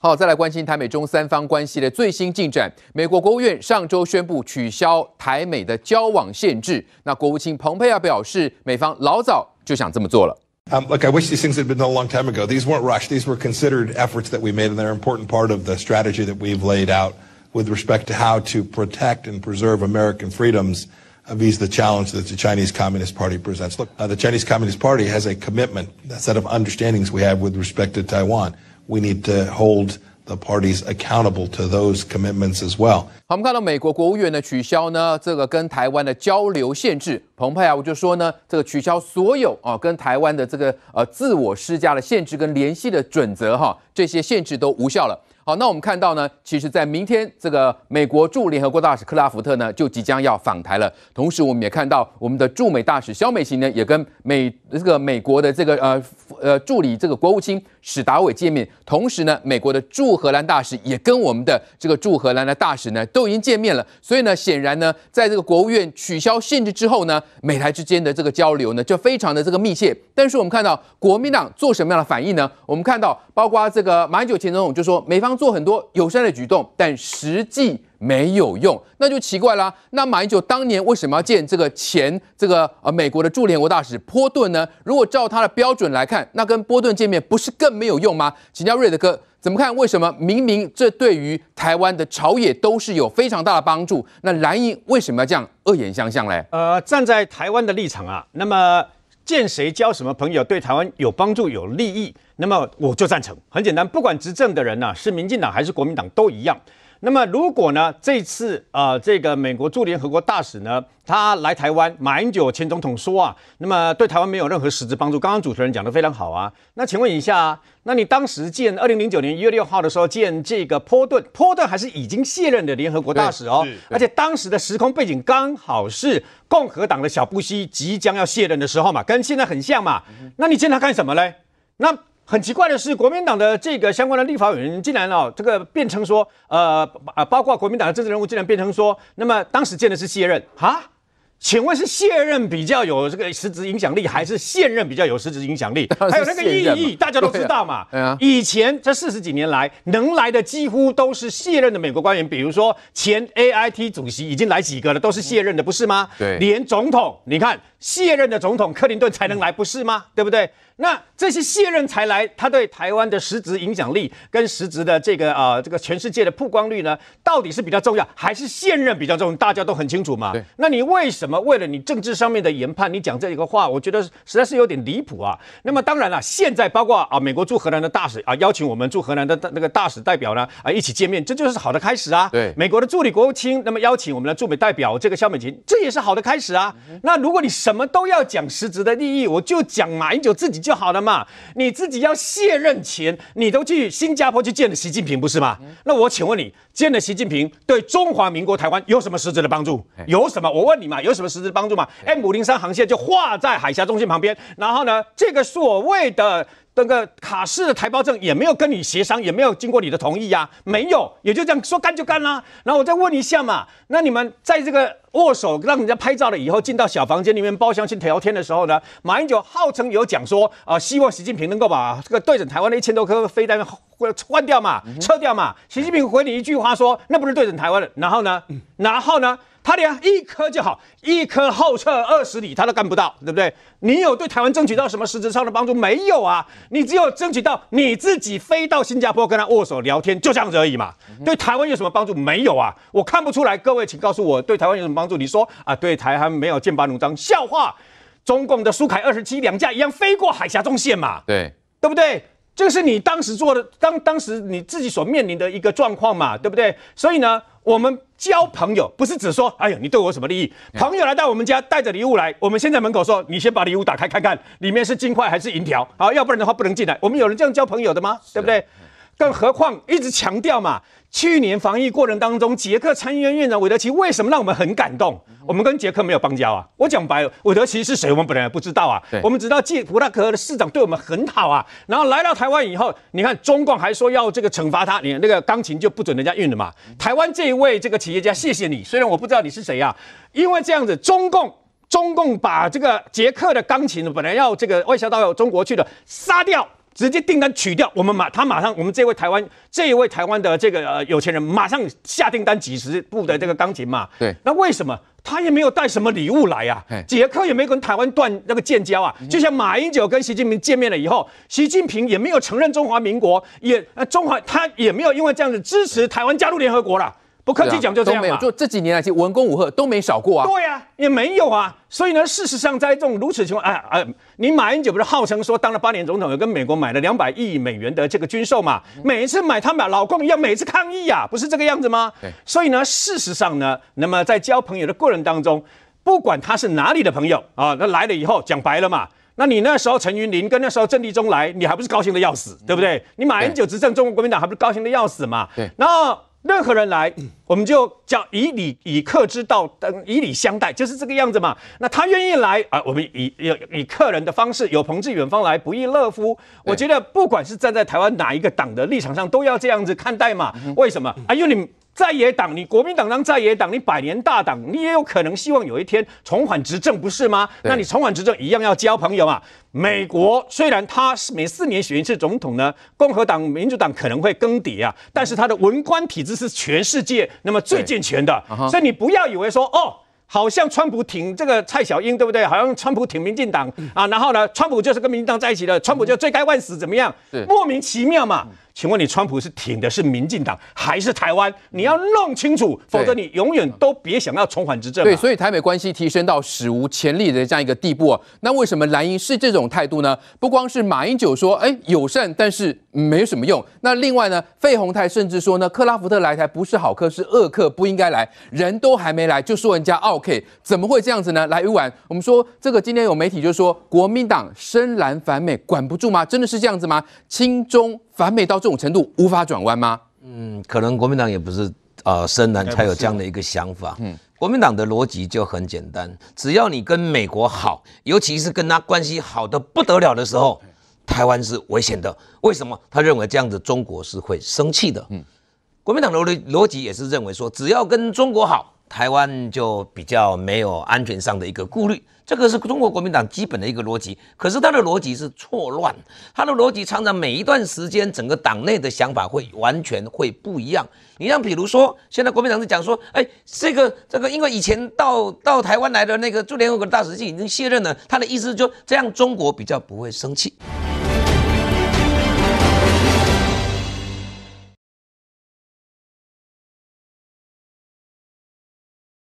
[SPEAKER 5] 好，再来关心台美中三方关系的最新进展。美国国务院上周宣布取消台美的交往限制。那国务卿蓬佩奥表示，美方老早就想这么做了。
[SPEAKER 8] Um, Look, I wish these things had been done a long time ago. These weren't rushed. These were considered efforts that we made, and they're important part of the strategy that we've laid out with respect to how to protect and preserve
[SPEAKER 6] American freedoms against the challenge that the Chinese Communist Party presents. Look, the Chinese Communist Party has a commitment, a set of understandings we have with respect to Taiwan. we need to hold the parties accountable to those commitments as well。
[SPEAKER 5] 好，我们看到美国国务院呢取消呢这个跟台湾的交流限制。蓬湃啊，我就说呢，这个取消所有啊跟台湾的这个呃自我施加的限制跟联系的准则哈，这些限制都无效了。好，那我们看到呢，其实，在明天这个美国驻联合国大使克拉福特呢，就即将要访台了。同时，我们也看到我们的驻美大使肖美琴呢，也跟美这个美国的这个呃呃助理这个国务卿史达伟见面。同时呢，美国的驻荷兰大使也跟我们的这个驻荷兰的大使呢，都已经见面了。所以呢，显然呢，在这个国务院取消限制之后呢，美台之间的这个交流呢，就非常的这个密切。但是我们看到国民党做什么样的反应呢？我们看到包括这个马英九前总统就说，美方。做很多友善的举动，但实际没有用，那就奇怪了。那马英九当年为什么要见这个前这个呃美国的驻联合国大使波顿呢？如果照他的标准来看，那跟波顿见面不是更没有用吗？请教瑞德哥怎么看？为什么明明这对于台湾的朝野都是有非常大的帮助，那蓝营
[SPEAKER 9] 为什么要这样恶言相向嘞？呃，站在台湾的立场啊，那么。见谁交什么朋友，对台湾有帮助有利益，那么我就赞成。很简单，不管执政的人呢，是民进党还是国民党都一样。那么如果呢这次啊这个美国驻联合国大使呢他来台湾，马英九前总统说啊，那么对台湾没有任何实质帮助。刚刚主持人讲得非常好啊，那请问一下，那你当时见二零零九年一月六号的时候见这个坡顿，坡顿还是已经卸任的联合国大使哦，而且当时的时空背景刚好是共和党的小布希即将要卸任的时候嘛，跟现在很像嘛，那你见他干什么嘞？那很奇怪的是，国民党的这个相关的立法委员竟然哦，这个变成说，呃，啊，包括国民党的政治人物竟然变成说，那么当时见的是卸任哈？请问是卸任比较有这个实质影响力，还是现任比较有实质影响力？还有那个意义，大家都知道嘛。以前这四十几年来，能来的几乎都是卸任的美国官员，比如说前 A I T 主席已经来几个了，都是卸任的，不是吗？对，连总统，你看。卸任的总统克林顿才能来，不是吗？对不对？那这些卸任才来，他对台湾的实质影响力跟实质的这个啊，这个全世界的曝光率呢，到底是比较重要，还是现任比较重要？大家都很清楚嘛。那你为什么为了你政治上面的研判，你讲这一个话，我觉得实在是有点离谱啊。那么当然了，现在包括啊，美国驻荷兰的大使啊，邀请我们驻荷兰的那个大使代表呢啊一起见面，这就是好的开始啊。对，美国的助理国务卿那么邀请我们的驻美代表这个肖美琴，这也是好的开始啊。那如果你什我们都要讲实质的利益，我就讲马英九自己就好了嘛。你自己要卸任前，你都去新加坡去见了习近平，不是吗？那我请问你，见了习近平对中华民国台湾有什么实质的帮助？有什么？我问你嘛，有什么实质帮助嘛？m 五零三航线就划在海峡中心旁边，然后呢，这个所谓的。那个卡式的台胞证也没有跟你协商，也没有经过你的同意呀，没有，也就这样说干就干啦。然后我再问一下嘛，那你们在这个握手、让人家拍照了以后，进到小房间里面包厢去聊天的时候呢，马英九号称有讲说啊，希望习近平能够把这个对准台湾的一千多颗飞弹换掉嘛，撤掉嘛。习近平回你一句话说，那不是对准台湾的。然后呢，然后呢？他连一颗就好，一颗后撤二十里，他都干不到，对不对？你有对台湾争取到什么实质上的帮助没有啊？你只有争取到你自己飞到新加坡跟他握手聊天，就这样子而已嘛。对台湾有什么帮助没有啊？我看不出来，各位，请告诉我，对台湾有什么帮助？你说啊，对台湾没有剑拔弩张，笑话！中共的苏凯二十七两架一样飞过海峡中线嘛？对，对不对？这个是你当时做的，当当时你自己所面临的一个状况嘛，对不对？所以呢，我们交朋友不是只说，哎呦，你对我有什么利益？朋友来到我们家，带着礼物来，我们现在门口说，你先把礼物打开看看，里面是金块还是银条？好，要不然的话不能进来。我们有人这样交朋友的吗？对不对？更何况一直强调嘛，去年防疫过程当中，捷克参议院院长韦德奇为什么让我们很感动？我们跟捷克没有邦交啊。我讲白了，韦德奇是谁？我们本来不知道啊。我们只知道捷普拉克的市长对我们很好啊。然后来到台湾以后，你看中共还说要这个惩罚他，你那个钢琴就不准人家运了嘛。台湾这一位这个企业家，谢谢你，虽然我不知道你是谁啊，因为这样子，中共中共把这个捷克的钢琴本来要这个外销到中国去的，杀掉。直接订单取掉，我们马他马上，我们这位台湾这一位台湾的这个呃有钱人马上下订单几十部的这个钢琴嘛。对，那为什么他也没有带什么礼物来呀？杰克也没跟台湾断那个建交啊？就像马英九跟习近平见面了以后，习近平也没有承认中华民国，也中华他也没有因为这样子支持台湾加入联合国了。不客气讲，就这样，都没有。就这几年来，实文攻武赫都没少过啊。对呀，也没有啊。所以呢，事实上在这种如此情况，哎哎，你马英九不是号称说当了八年总统，有跟美国买了两百亿美元的这个军售嘛？每一次买他们老公一样，每一次抗议呀，不是这个样子吗？所以呢，事实上呢，那么在交朋友的过程当中，不管他是哪里的朋友啊，那来了以后讲白了嘛，那你那时候陈云林跟那时候郑立中来，你还不是高兴的要死，对不对？你马英九执政中国国民党还不是高兴的要死嘛？对。然后。任何人来，我们就叫以礼以客之道，等以礼相待，就是这个样子嘛。那他愿意来啊，我们以以以客人的方式，有朋自远方来，不亦乐乎？我觉得不管是站在台湾哪一个党的立场上，都要这样子看待嘛。为什么啊？因为你在野党，你国民党当在野党，你百年大党，你也有可能希望有一天重返执政，不是吗？那你重返执政一样要交朋友啊。美国虽然他是每四年选一次总统呢，共和党、民主党可能会更迭啊，但是他的文官体制是全世界那么最健全的，所以你不要以为说哦，好像川普挺这个蔡小英，对不对？好像川普挺民进党啊，然后呢，川普就是跟民进党在一起的，川普就罪该万死，怎么样？莫名其妙嘛。请问你，川普是挺的是民进党还是台湾？你要弄清楚，否则你永远都别想要重返
[SPEAKER 5] 执政。对，所以台美关系提升到史无前例的这样一个地步啊。那为什么蓝营是这种态度呢？不光是马英九说，哎，友善，但是没什么用。那另外呢，费宏泰甚至说呢，克拉福特来台不是好客，是恶客，不应该来。人都还没来就说人家 OK，怎么会这样子呢？来晚，我们说这个今天有媒体就说国民党深蓝反美管不住吗？真的是这样子吗？清中。反美到这种程度无法转弯
[SPEAKER 8] 吗？嗯，可能国民党也不是啊，深蓝才有这样的一个想法。嗯，国民党的逻辑就很简单，只要你跟美国好，尤其是跟他关系好的不得了的时候，台湾是危险的。为什么？他认为这样子中国是会生气的。嗯，国民党逻辑逻辑也是认为说，只要跟中国好，台湾就比较没有安全上的一个顾虑。这个是中国国民党基本的一个逻辑，可是他的逻辑是错乱，他的逻辑常常每一段时间，整个党内的想法会完全会不一样。你像比如说，现在国民党是讲说，哎，这个这个，因为以前到到台湾来的那个驻联合国的大使已经卸任了，他的意思就这样，中国比较不会生气。